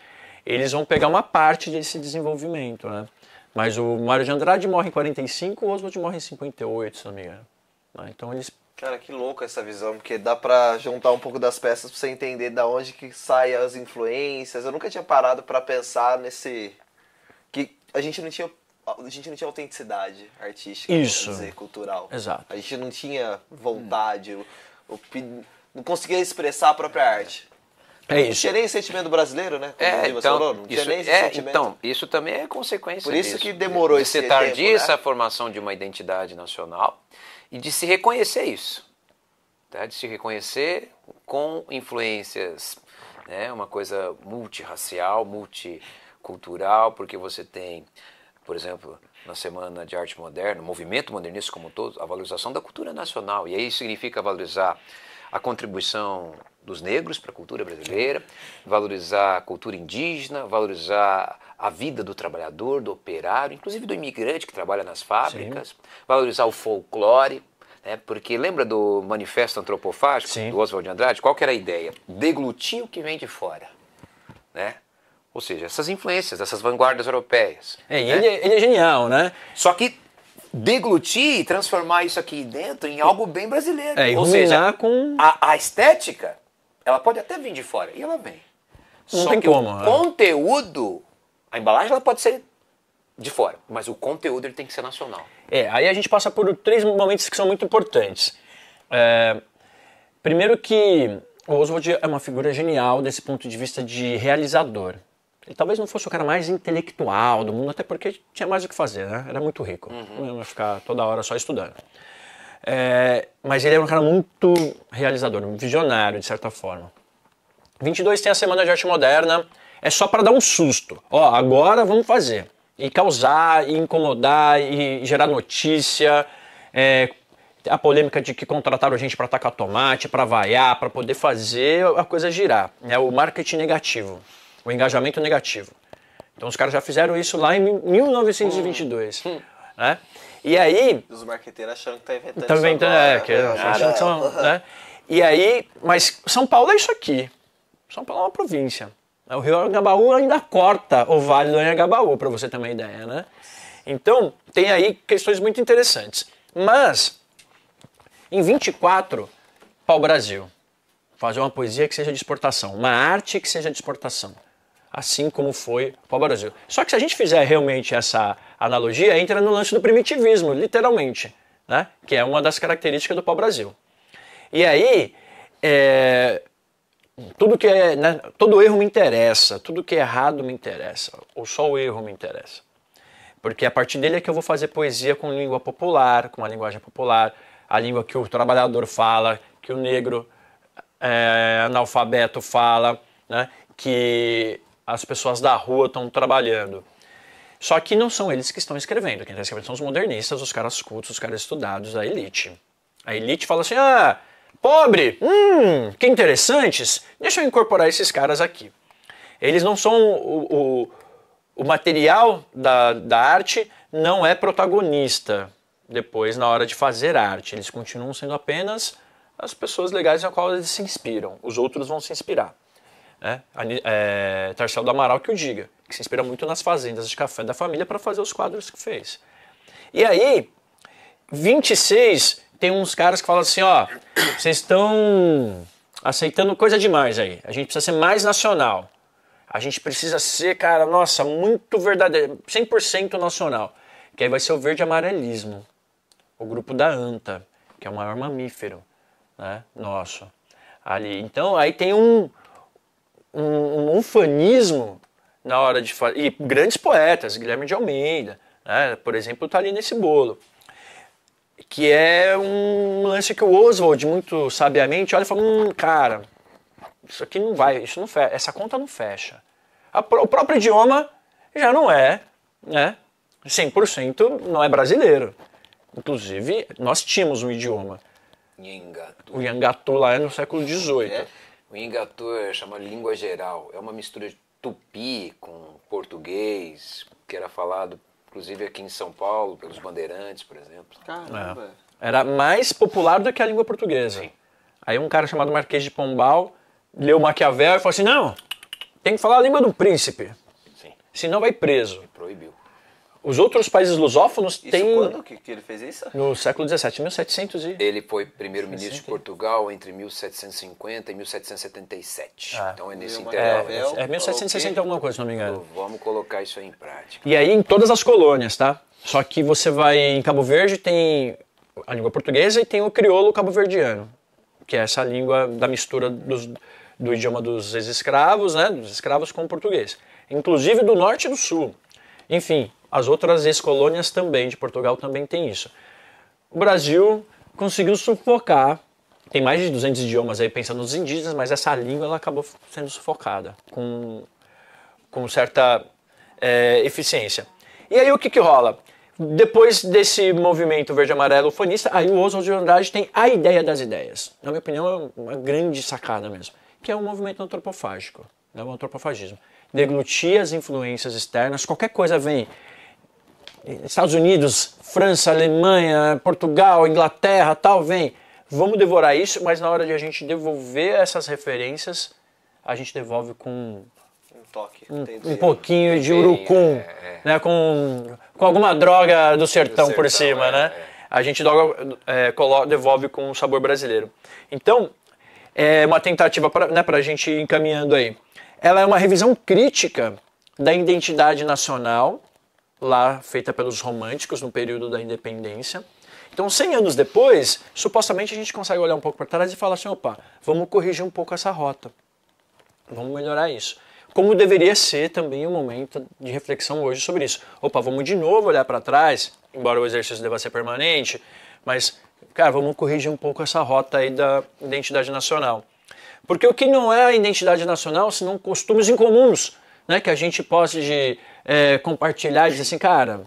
eles vão pegar uma parte desse desenvolvimento, né? Mas o Mário de Andrade morre em 45, o Oswald morre em 58, se não me engano. Né? Então eles Cara, que louco essa visão, porque dá pra juntar um pouco das peças pra você entender da onde que saem as influências. Eu nunca tinha parado para pensar nesse. que a gente não tinha. A gente não tinha autenticidade artística, Isso. Dizer, cultural. Exato. A gente não tinha vontade, não conseguia expressar a própria é. arte. É isso. Não tinha nem sentimento brasileiro, né? Como é, então, falou, não tinha isso, nem esse é, sentimento. Então, isso também é consequência Por isso disso. que demorou de esse ser tardia tempo, né? essa formação de uma identidade nacional e de se reconhecer isso, tá? de se reconhecer com influências, né? uma coisa multirracial, multicultural, porque você tem, por exemplo, na Semana de Arte Moderna, movimento modernista como todo, a valorização da cultura nacional, e aí significa valorizar a contribuição dos negros para a cultura brasileira, valorizar a cultura indígena, valorizar a vida do trabalhador, do operário, inclusive do imigrante que trabalha nas fábricas, Sim. valorizar o folclore. Né? Porque lembra do Manifesto Antropofágico Sim. do Oswald de Andrade? Qual que era a ideia? Deglutir o que vem de fora. Né? Ou seja, essas influências, essas vanguardas europeias. É, né? ele, é, ele é genial, né? Só que deglutir e transformar isso aqui dentro em algo bem brasileiro. É, Ou seja, com... a, a estética ela pode até vir de fora, e ela vem. Não Só tem que como, o né? conteúdo, a embalagem ela pode ser de fora, mas o conteúdo ele tem que ser nacional. É, aí a gente passa por três momentos que são muito importantes. É, primeiro que o Oswald é uma figura genial desse ponto de vista de realizador. Ele talvez não fosse o cara mais intelectual do mundo, até porque tinha mais o que fazer, né? Era muito rico. Uhum. Não ia ficar toda hora só estudando. É, mas ele era um cara muito realizador, um visionário, de certa forma. 22 tem a Semana de Arte Moderna, é só para dar um susto. Ó, agora vamos fazer. E causar, e incomodar, e gerar notícia. É, a polêmica de que contrataram gente para atacar tomate, para vaiar, para poder fazer a coisa girar. É o marketing negativo, o engajamento negativo. Então os caras já fizeram isso lá em 1922, hum. né? E aí. Os marqueteiros achando que tá inventando Estão tá inventando, é, que, é, que são. Né? E aí, mas São Paulo é isso aqui. São Paulo é uma província. O Rio Anhangabaú ainda corta o Vale do Anhangabaú, para você ter uma ideia, né? Então, tem aí questões muito interessantes. Mas, em 24, pau Brasil. Fazer uma poesia que seja de exportação, uma arte que seja de exportação assim como foi o Pau Brasil. Só que se a gente fizer realmente essa analogia, entra no lance do primitivismo, literalmente, né? que é uma das características do pau-brasil. E aí, é, tudo que é, né, todo erro me interessa, tudo que é errado me interessa, ou só o erro me interessa. Porque a partir dele é que eu vou fazer poesia com língua popular, com uma linguagem popular, a língua que o trabalhador fala, que o negro é, analfabeto fala, né, que as pessoas da rua estão trabalhando. Só que não são eles que estão escrevendo. Quem está escrevendo são os modernistas, os caras cultos, os caras estudados, a elite. A elite fala assim: ah, pobre, hum, que interessantes, deixa eu incorporar esses caras aqui. Eles não são o, o, o material da, da arte, não é protagonista depois na hora de fazer arte. Eles continuam sendo apenas as pessoas legais na qual eles se inspiram. Os outros vão se inspirar. Né? é, É, Tarcel do Amaral que o diga, que se inspira muito nas fazendas de café da família para fazer os quadros que fez. E aí, 26, tem uns caras que falam assim, ó, vocês estão aceitando coisa demais aí. A gente precisa ser mais nacional. A gente precisa ser, cara, nossa, muito verdadeiro, 100% nacional. Que aí vai ser o verde amarelismo. O grupo da anta, que é o maior mamífero, né, nosso. Ali. Então, aí tem um um, um na hora de fazer. E grandes poetas, Guilherme de Almeida, né, por exemplo, está ali nesse bolo. Que é um lance que o Oswald, muito sabiamente, olha e fala: hum, cara, isso aqui não vai, isso não fecha, essa conta não fecha. A, o próprio idioma já não é, né? 100% não é brasileiro. Inclusive, nós tínhamos um idioma. Nhangatu. O Yangatu lá é no século XVIII. É. O Ingatu é chamado língua geral, é uma mistura de tupi com português, que era falado inclusive aqui em São Paulo, pelos bandeirantes, por exemplo. Caramba! É. Era mais popular do que a língua portuguesa. Sim. Aí um cara chamado Marquês de Pombal leu Maquiavel e falou assim, não, tem que falar a língua do príncipe, Sim. senão vai preso. E proibiu. Os outros países lusófonos isso têm. Quando que, que, ele fez isso? No século XVII, 1700 e... Ele foi primeiro-ministro de Portugal entre 1750 e 1777. Ah. Então é nesse intervalo. É, é, é 1760 okay. alguma coisa, se não me engano. Então, vamos colocar isso aí em prática. E aí em todas as colônias, tá? Só que você vai em Cabo Verde, tem a língua portuguesa e tem o crioulo cabo-verdiano, que é essa língua da mistura dos, do idioma dos ex-escravos, né? Dos escravos com o português. Inclusive do norte e do sul. Enfim, as outras ex-colônias também de Portugal também tem isso. O Brasil conseguiu sufocar tem mais de 200 idiomas aí pensando nos indígenas, mas essa língua ela acabou sendo sufocada com, com certa é, eficiência. E aí o que, que rola? Depois desse movimento verde-amarelo ufanista, aí o Oswald de Andrade tem a ideia das ideias. Na minha opinião, é uma grande sacada mesmo, que é um movimento antropofágico, né, o antropofagismo. Deglutir as influências externas, qualquer coisa vem Estados Unidos, França, Alemanha, Portugal, Inglaterra, tal, vem. Vamos devorar isso, mas na hora de a gente devolver essas referências, a gente devolve com um toque, um, um pouquinho de urucum, é, é. né, com, com alguma droga do sertão, do sertão por cima, é, né? É. A gente é, coloca, devolve com o sabor brasileiro. Então, é uma tentativa para né, a gente ir encaminhando aí. Ela é uma revisão crítica da identidade nacional lá feita pelos românticos no período da independência. Então, 100 anos depois, supostamente a gente consegue olhar um pouco para trás e falar assim: opa, vamos corrigir um pouco essa rota, vamos melhorar isso. Como deveria ser também o um momento de reflexão hoje sobre isso. Opa, vamos de novo olhar para trás, embora o exercício deva ser permanente, mas, cara, vamos corrigir um pouco essa rota aí da identidade nacional. Porque o que não é a identidade nacional senão costumes incomuns né, que a gente possa de, é, compartilhar e dizer assim, cara,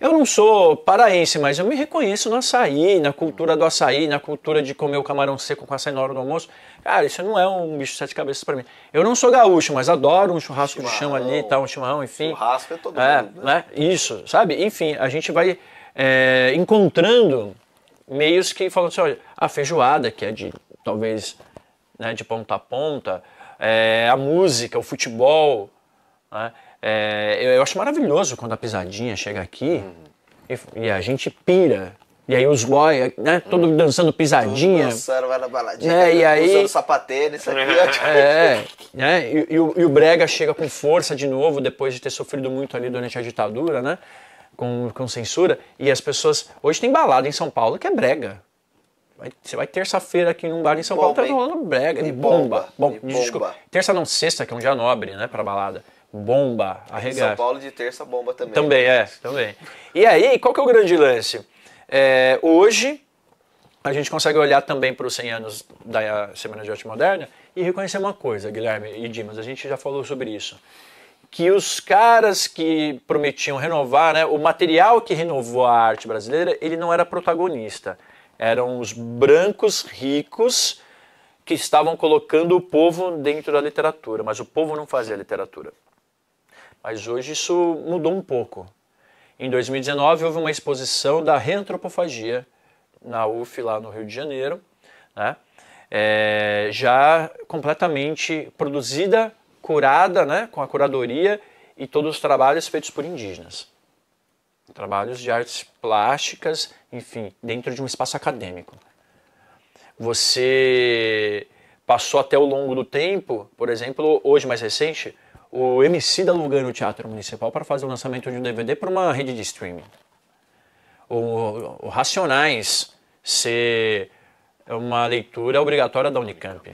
eu não sou paraense, mas eu me reconheço no açaí, na cultura do açaí, na cultura de comer o camarão seco com açaí na hora do almoço. Cara, isso não é um bicho de sete cabeças para mim. Eu não sou gaúcho, mas adoro um churrasco chimarrão, de chão ali, tal, um chimarrão, enfim. Churrasco é todo é, mundo. Né? né? Isso, sabe? Enfim, a gente vai é, encontrando meios que falam assim, olha, a feijoada, que é de, talvez, né, de ponta a ponta, é, a música, o futebol. Né? É, eu, acho maravilhoso quando a pisadinha chega aqui uhum. e, e, a gente pira. E aí os boy, né, todo uhum. dançando pisadinha. Dançando, vai na baladinha, né, e aí, usando sapateiro, isso aqui. É, é né, e, e, o, e o brega chega com força de novo, depois de ter sofrido muito ali durante a ditadura, né? Com, com, censura e as pessoas. Hoje tem balada em São Paulo que é brega você vai terça-feira aqui num bar em São Paulo, tá rolando brega, de bomba. Bom, bomba. Terça não, sexta, que é um dia nobre, né, pra balada. Bomba, arregaça São Paulo de terça, bomba também. Também, né? é, também. E aí, qual que é o grande lance? É, hoje, a gente consegue olhar também para os 100 anos da Semana de Arte Moderna e reconhecer uma coisa, Guilherme e Dimas, a gente já falou sobre isso, que os caras que prometiam renovar, né, o material que renovou a arte brasileira, ele não era protagonista. Eram os brancos ricos que estavam colocando o povo dentro da literatura, mas o povo não fazia literatura. Mas hoje isso mudou um pouco. Em 2019 houve uma exposição da reantropofagia na UF lá no Rio de Janeiro, né? É, já completamente produzida, curada, né? com a curadoria e todos os trabalhos feitos por indígenas. Trabalhos de artes plásticas enfim, dentro de um espaço acadêmico. Você passou até ao longo do tempo, por exemplo, hoje mais recente, o MC da Lugano no Teatro Municipal para fazer o lançamento de um DVD para uma rede de streaming. O, o Racionais ser uma leitura obrigatória da Unicamp.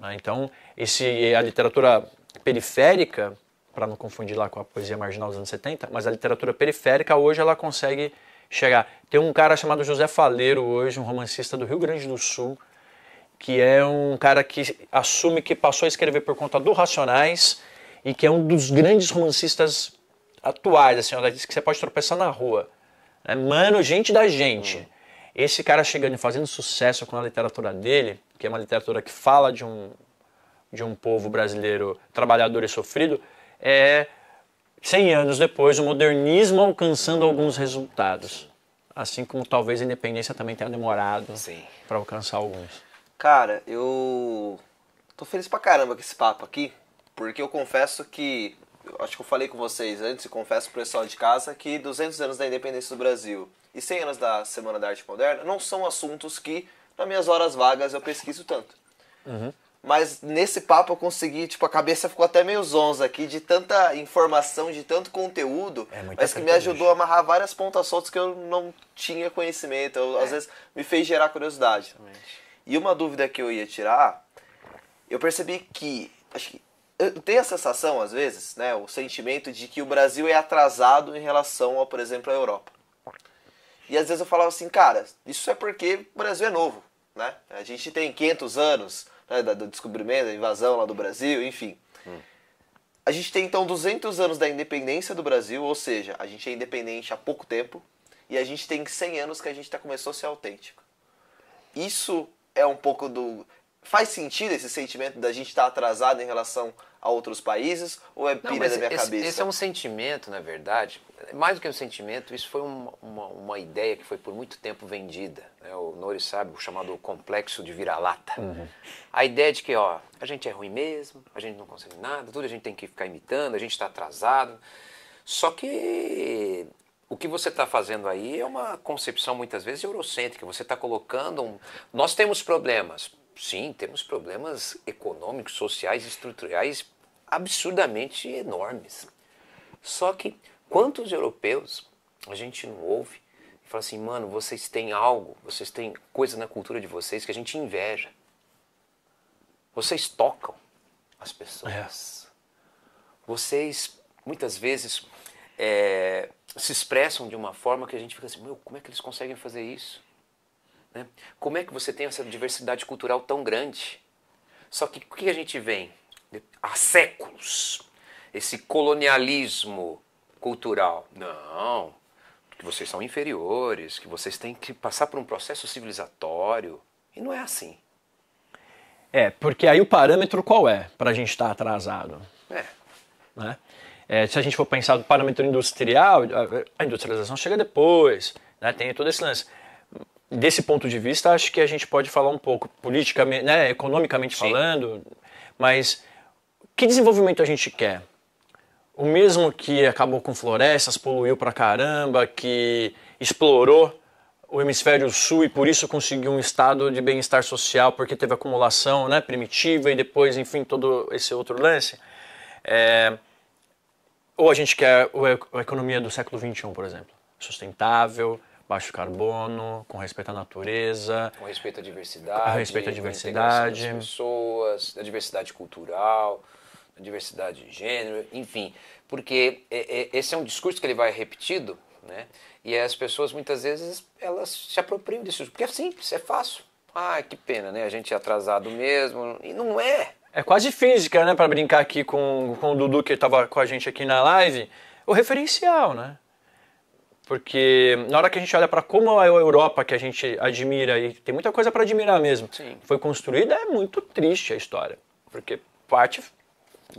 Né? Então, esse, a literatura periférica, para não confundir lá com a poesia marginal dos anos 70, mas a literatura periférica hoje ela consegue chegar. Tem um cara chamado José Faleiro hoje, um romancista do Rio Grande do Sul, que é um cara que assume que passou a escrever por conta do Racionais e que é um dos grandes romancistas atuais, assim, ela diz que você pode tropeçar na rua. É mano, gente da gente. Esse cara chegando e fazendo sucesso com a literatura dele, que é uma literatura que fala de um, de um povo brasileiro trabalhador e sofrido, é 100 anos depois, o modernismo alcançando alguns resultados. Assim como talvez a independência também tenha demorado para alcançar alguns. Cara, eu tô feliz pra caramba com esse papo aqui, porque eu confesso que, acho que eu falei com vocês antes e confesso pro pessoal de casa que 200 anos da independência do Brasil e 100 anos da Semana da Arte Moderna não são assuntos que, nas minhas horas vagas, eu pesquiso tanto. Uhum mas nesse papo eu consegui, tipo, a cabeça ficou até meio zonza aqui de tanta informação, de tanto conteúdo, é mas que me ajudou a amarrar várias pontas soltas que eu não tinha conhecimento, eu, é. às vezes me fez gerar curiosidade. Exatamente. E uma dúvida que eu ia tirar, eu percebi que, acho que eu tenho a sensação, às vezes, né, o sentimento de que o Brasil é atrasado em relação, a, por exemplo, à Europa. E às vezes eu falava assim, cara, isso é porque o Brasil é novo, né? A gente tem 500 anos, né, do descobrimento, da invasão lá do Brasil, enfim. Hum. A gente tem então 200 anos da independência do Brasil, ou seja, a gente é independente há pouco tempo e a gente tem 100 anos que a gente tá, começou a ser autêntico. Isso é um pouco do. Faz sentido esse sentimento da gente estar tá atrasado em relação a outros países ou é Não, da minha esse, cabeça? Esse é um sentimento, na verdade. Mais do que um sentimento, isso foi uma, uma, uma ideia que foi por muito tempo vendida. Né? O Nori sabe o chamado complexo de vira-lata. Uhum. A ideia de que ó, a gente é ruim mesmo, a gente não consegue nada, tudo a gente tem que ficar imitando, a gente está atrasado. Só que o que você está fazendo aí é uma concepção muitas vezes eurocêntrica. Você está colocando um. Nós temos problemas. Sim, temos problemas econômicos, sociais, estruturais absurdamente enormes. Só que quantos europeus a gente não ouve e fala assim, mano, vocês têm algo, vocês têm coisa na cultura de vocês que a gente inveja. Vocês tocam as pessoas. É. Vocês muitas vezes é, se expressam de uma forma que a gente fica assim, meu, como é que eles conseguem fazer isso? Né? Como é que você tem essa diversidade cultural tão grande? Só que o que a gente vem? há séculos, esse colonialismo cultural. Não, que vocês são inferiores, que vocês têm que passar por um processo civilizatório. E não é assim. É, porque aí o parâmetro qual é para a gente estar tá atrasado? É. Né? É, se a gente for pensar do parâmetro industrial, a industrialização chega depois, né? tem todo esse lance. Desse ponto de vista, acho que a gente pode falar um pouco politicamente, né? economicamente Sim. falando, mas que desenvolvimento a gente quer? O mesmo que acabou com florestas, poluiu pra caramba, que explorou o hemisfério sul e por isso conseguiu um estado de bem-estar social, porque teve acumulação né, primitiva e depois, enfim, todo esse outro lance. É... Ou a gente quer a economia do século XXI, por exemplo, sustentável, baixo carbono, com respeito à natureza, com respeito à diversidade, com respeito à diversidade, pessoas, da diversidade cultural, diversidade de gênero, enfim, porque é, é, esse é um discurso que ele vai repetido, né? E as pessoas muitas vezes elas se apropriam disso, porque é simples, é fácil. Ah, que pena, né? A gente é atrasado mesmo, e não é. É quase física, né? Para brincar aqui com, com o Dudu que estava com a gente aqui na live, o referencial, né? Porque na hora que a gente olha para como é a Europa que a gente admira e tem muita coisa para admirar mesmo, Sim. foi construída, é muito triste a história, porque parte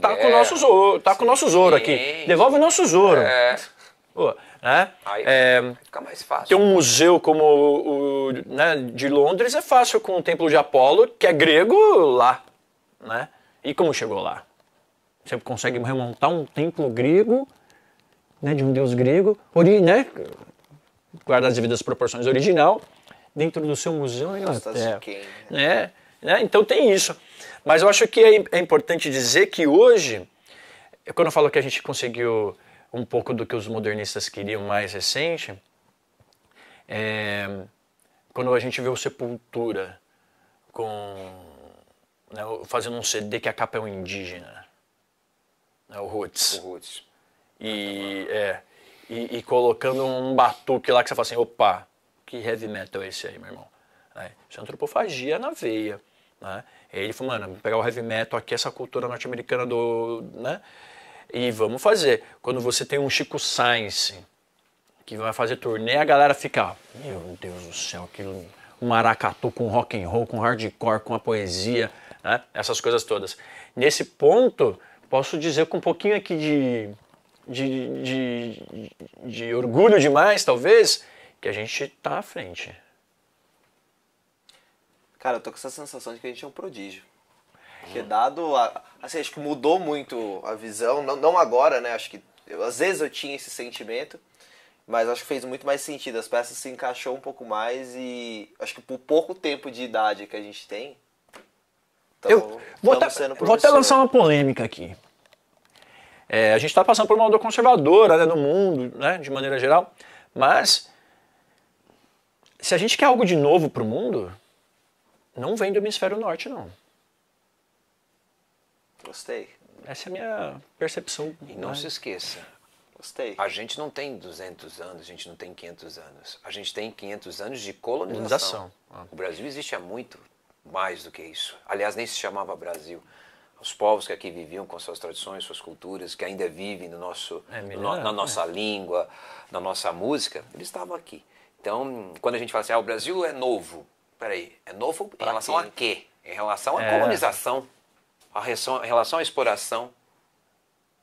Tá é. Tá com o nosso ouro, tá Sim. com o nosso ouro aqui. Devolve o nosso ouro. É. Pô, né? Aí, é, fica mais fácil. Ter um museu como o, o né, de Londres é fácil com o Templo de Apolo, que é grego, lá. Né? E como chegou lá? Você consegue remontar um templo grego, né, de um deus grego, ori, né, guardar as devidas proporções original, dentro do seu museu na Inglaterra. É, né? Né? Então tem isso. Mas eu acho que é, é, importante dizer que hoje, quando eu falo que a gente conseguiu um pouco do que os modernistas queriam mais recente, é, quando a gente vê o Sepultura com, né, fazendo um CD que a capa é um indígena, né, o Roots. O Roots. E, é, e, e, colocando um batuque lá que você fala assim, opa, que heavy metal é esse aí, meu irmão? É, isso é antropofagia na veia. Né? Ele falou, mano, vou pegar o heavy metal aqui, essa cultura norte-americana do. Né? E vamos fazer. Quando você tem um Chico Sainz que vai fazer turnê, a galera fica, meu Deus do céu, aquilo, um maracatu com rock and roll, com hardcore, com a poesia, né? essas coisas todas. Nesse ponto, posso dizer com um pouquinho aqui de, de, de, de orgulho demais, talvez, que a gente está à frente. Cara, eu tô com essa sensação de que a gente é um prodígio. Porque hum. dado a, assim, acho que mudou muito a visão, não, não agora, né? Acho que eu, às vezes eu tinha esse sentimento, mas acho que fez muito mais sentido. As peças se encaixou um pouco mais e acho que por pouco tempo de idade que a gente tem. Tamo, eu vou até, vou até lançar uma polêmica aqui. É, a gente está passando por uma onda conservadora né, no mundo, né, de maneira geral, mas se a gente quer algo de novo pro mundo, não vem do hemisfério norte, não. Gostei. Essa é a minha percepção. E não se esqueça. Gostei. A gente não tem 200 anos, a gente não tem 500 anos. A gente tem 500 anos de colonização. colonização. Ah. O Brasil existe há muito mais do que isso. Aliás, nem se chamava Brasil. Os povos que aqui viviam com suas tradições, suas culturas, que ainda vivem no nosso, é melhor, no, na né? nossa é. língua, na nossa música, eles estavam aqui. Então, quando a gente fala assim, ah, o Brasil é novo, Peraí, é novo pra em relação a quê? Em relação à é. colonização, a relação, em relação à exploração.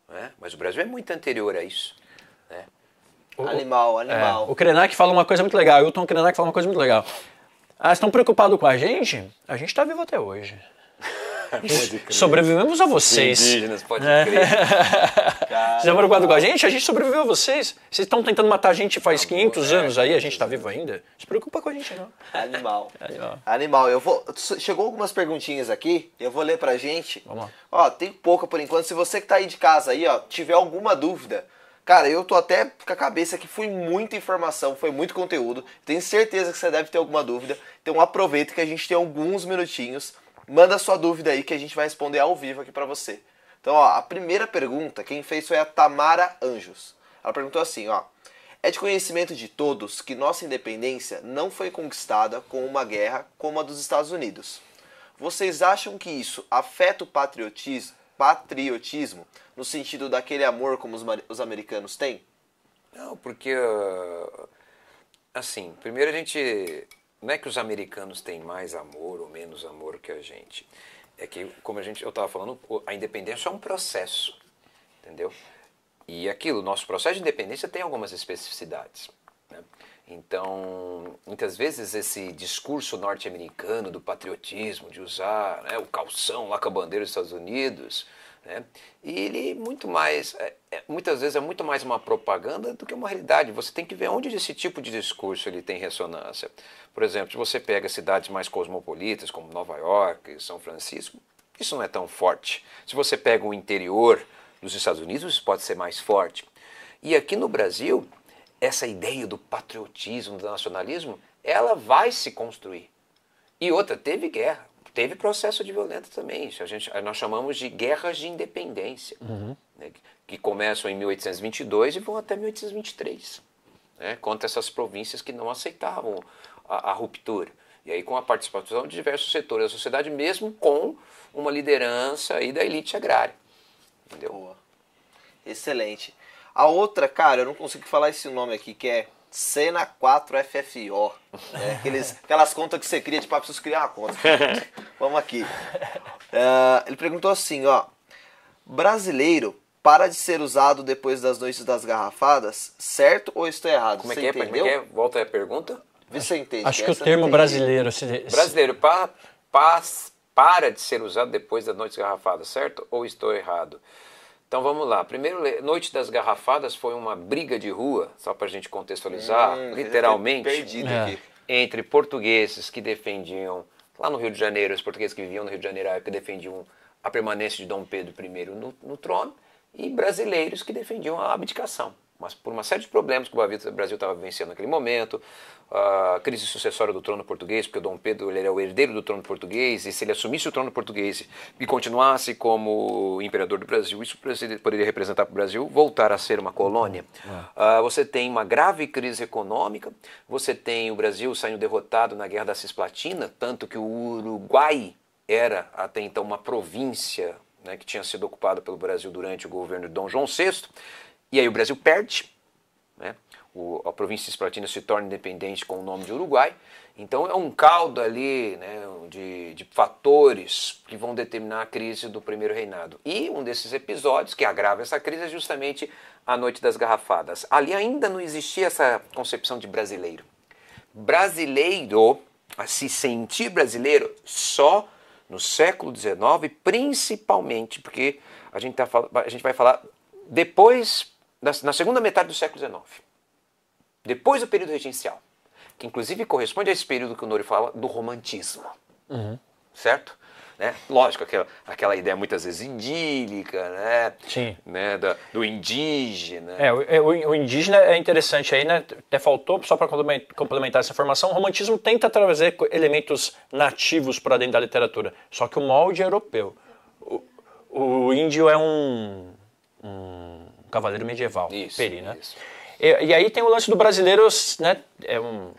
Né? Mas o Brasil é muito anterior a isso. Né? O, animal, animal. É, o Krenak fala uma coisa muito legal, o Tom Krenak fala uma coisa muito legal. Ah, estão preocupados com a gente? A gente está vivo até hoje sobrevivemos a vocês. Os indígenas, pode é. crer. vocês estão preocupados com a gente? A gente sobreviveu a vocês. Vocês estão tentando matar a gente faz Amor, tá 500 é. anos aí, a gente está vivo ainda? Se preocupa com a gente, não. Animal. Animal. Animal. Eu vou... Chegou algumas perguntinhas aqui, eu vou ler pra gente. Vamos lá. Ó, tem pouca por enquanto. Se você que está aí de casa aí, ó, tiver alguma dúvida... Cara, eu tô até com a cabeça que foi muita informação, foi muito conteúdo. Tenho certeza que você deve ter alguma dúvida. Então aproveita que a gente tem alguns minutinhos manda sua dúvida aí que a gente vai responder ao vivo aqui para você. Então, ó, a primeira pergunta, quem fez foi a Tamara Anjos. Ela perguntou assim, ó: É de conhecimento de todos que nossa independência não foi conquistada com uma guerra como a dos Estados Unidos. Vocês acham que isso afeta o patriotismo, patriotismo no sentido daquele amor como os, os americanos têm? Não, porque ah, assim, primeiro a gente não é que os americanos têm mais amor ou menos amor que a gente. É que, como a gente, eu estava falando, a independência é um processo, entendeu? E aquilo, nosso processo de independência tem algumas especificidades. Né? Então, muitas vezes esse discurso norte-americano do patriotismo, de usar né, o calção lá com a bandeira dos Estados Unidos, né? E ele muito mais, é, é, muitas vezes é muito mais uma propaganda do que uma realidade. Você tem que ver onde esse tipo de discurso ele tem ressonância. Por exemplo, se você pega cidades mais cosmopolitas como Nova York, São Francisco, isso não é tão forte. Se você pega o interior dos Estados Unidos, isso pode ser mais forte. E aqui no Brasil, essa ideia do patriotismo, do nacionalismo, ela vai se construir. E outra, teve guerra. Teve processo de violência também. Isso a gente, nós chamamos de guerras de independência, uhum. né, que começam em 1822 e vão até 1823, né, contra essas províncias que não aceitavam a, a ruptura. E aí com a participação de diversos setores da sociedade, mesmo com uma liderança aí da elite agrária. Entendeu? Boa. Excelente. A outra, cara, eu não consigo falar esse nome aqui, que é Cena 4 FFO. Né? Aqueles, aquelas contas que você cria, tipo, ah, preciso criar uma conta. Vamos aqui. Uh, ele perguntou assim, ó. Brasileiro para de ser usado depois das noites das garrafadas, certo ou estou errado? Como é que é? Como é que é? Volta a pergunta. Vicente. Acho que, que o termo brasileiro... Se... Brasileiro para, para, para de ser usado depois das noites garrafadas, certo ou estou errado? Então vamos lá. Primeiro, Noite das Garrafadas foi uma briga de rua, só para a gente contextualizar, hum, literalmente, perdido é. aqui. entre portugueses que defendiam, lá no Rio de Janeiro, os portugueses que viviam no Rio de Janeiro que defendiam a permanência de Dom Pedro I no, no trono, e brasileiros que defendiam a abdicação mas por uma série de problemas que o Brasil estava vivenciando naquele momento, a crise sucessória do trono português, porque o Dom Pedro ele era o herdeiro do trono português, e se ele assumisse o trono português e continuasse como imperador do Brasil, isso poderia representar para o Brasil voltar a ser uma colônia. Uh, você tem uma grave crise econômica, você tem o Brasil saindo derrotado na Guerra da Cisplatina, tanto que o Uruguai era até então uma província né, que tinha sido ocupada pelo Brasil durante o governo de Dom João VI, e aí o Brasil perde, né? o, a província esplatina se torna independente com o nome de Uruguai. Então é um caldo ali né, de, de fatores que vão determinar a crise do primeiro reinado. E um desses episódios que agrava essa crise é justamente a Noite das Garrafadas. Ali ainda não existia essa concepção de brasileiro. Brasileiro, a se sentir brasileiro, só no século XIX, principalmente porque a gente, tá, a gente vai falar depois na segunda metade do século XIX, depois do período regencial, que inclusive corresponde a esse período que o Nori fala do romantismo. Uhum. Certo? Né? Lógico, aquela, aquela ideia muitas vezes idílica, né? Sim. Né? do indígena. É, o, é, o, o, indígena é interessante aí, né? Até faltou, só para complementar essa formação, o romantismo tenta trazer elementos nativos para dentro da literatura, só que o molde é europeu. O, o índio é um, um Cavaleiro Medieval. Isso, Peri, né? Isso. E, e, aí tem o lance do brasileiro, né? É um,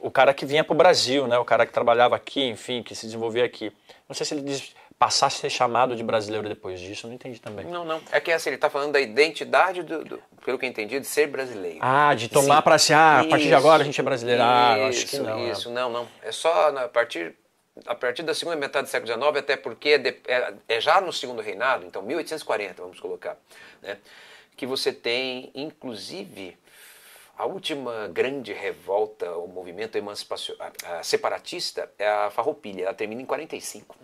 o cara que vinha para o Brasil, né? O cara que trabalhava aqui, enfim, que se desenvolvia aqui. Não sei se ele diz, passasse a ser chamado de brasileiro depois disso, eu não entendi também. Não, não. É que assim, ele está falando da identidade, do, do, pelo que eu entendi, de ser brasileiro. Ah, de tomar para si, ah, a partir isso, de agora a gente é brasileiro. Ah, isso, acho que não. Né? Isso, é. não, não. É só a partir a partir da segunda metade do século XIX, até porque é, de, é, é já no segundo reinado, então 1840, vamos colocar, né? que você tem, inclusive, a última grande revolta, o movimento separatista, é a Farroupilha, ela termina em 45.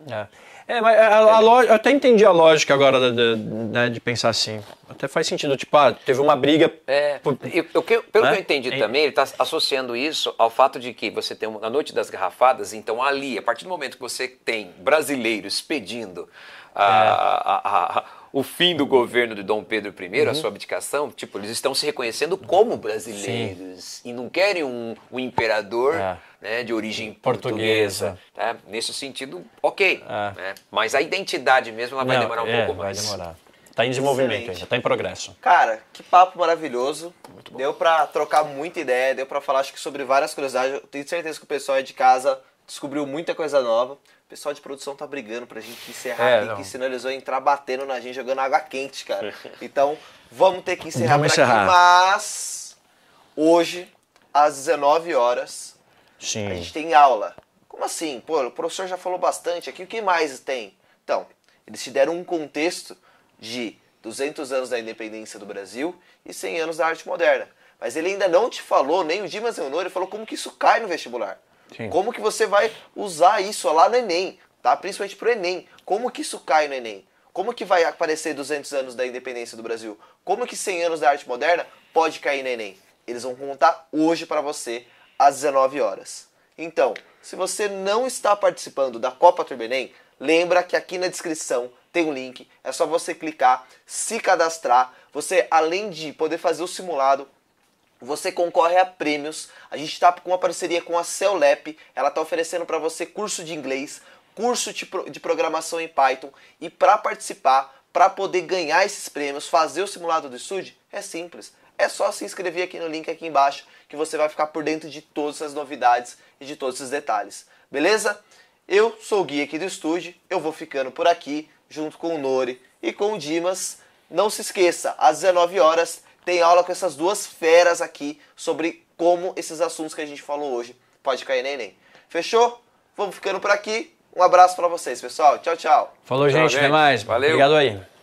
É, é mas a, a, eu até entendi a lógica agora de, de, né, de, pensar assim. Até faz sentido, tipo, ah, teve uma briga... É, por... eu, eu, pelo né? que eu entendi é. também, ele está associando isso ao fato de que você tem, na noite das garrafadas, então ali, a partir do momento que você tem brasileiros pedindo a, é. a o fim do governo de Dom Pedro I, uhum. a sua abdicação, tipo, eles estão se reconhecendo como brasileiros Sim. e não querem um, um imperador é. né, de origem portuguesa. portuguesa. Tá? Nesse sentido, ok. É. Né? Mas a identidade mesmo ela vai não, demorar um é, pouco mais. Vai demorar. Tá em desenvolvimento ainda, tá em progresso. Cara, que papo maravilhoso. Deu para trocar muita ideia, deu para falar acho que sobre várias curiosidades. Eu tenho certeza que o pessoal aí de casa descobriu muita coisa nova. O pessoal de produção tá brigando pra gente encerrar é, aqui, não. que senão eles vão entrar batendo na gente, jogando água quente, cara. Então, vamos ter que encerrar vamos por encerrar. aqui. Mas, hoje, às 19 horas, Sim. a gente tem aula. Como assim? Pô, o professor já falou bastante aqui, o que mais tem? Então, eles te deram um contexto de 200 anos da independência do Brasil e 100 anos da arte moderna. Mas ele ainda não te falou, nem o Dimas Leonor, ele falou como que isso cai no vestibular. Sim. Como que você vai usar isso lá no Enem, tá? principalmente para o Enem? Como que isso cai no Enem? Como que vai aparecer 200 anos da independência do Brasil? Como que 100 anos da arte moderna pode cair no Enem? Eles vão contar hoje para você, às 19 horas. Então, se você não está participando da Copa Turbenem, lembra que aqui na descrição tem um link, é só você clicar, se cadastrar. Você, além de poder fazer o simulado, você concorre a prêmios. A gente está com uma parceria com a Celep, ela está oferecendo para você curso de inglês, curso de, pro, de programação em Python e para participar, para poder ganhar esses prêmios, fazer o simulado do estúdio, é simples. É só se inscrever aqui no link aqui embaixo que você vai ficar por dentro de todas as novidades e de todos os detalhes. Beleza? Eu sou o Gui aqui do estúdio, eu vou ficando por aqui junto com o Nori e com o Dimas. Não se esqueça, às 19 horas tem aula com essas duas feras aqui sobre como esses assuntos que a gente falou hoje pode cair neném. Fechou? Vamos ficando por aqui. Um abraço para vocês, pessoal. Tchau, tchau. Falou, tchau, gente. gente. Até mais. Valeu. Obrigado aí.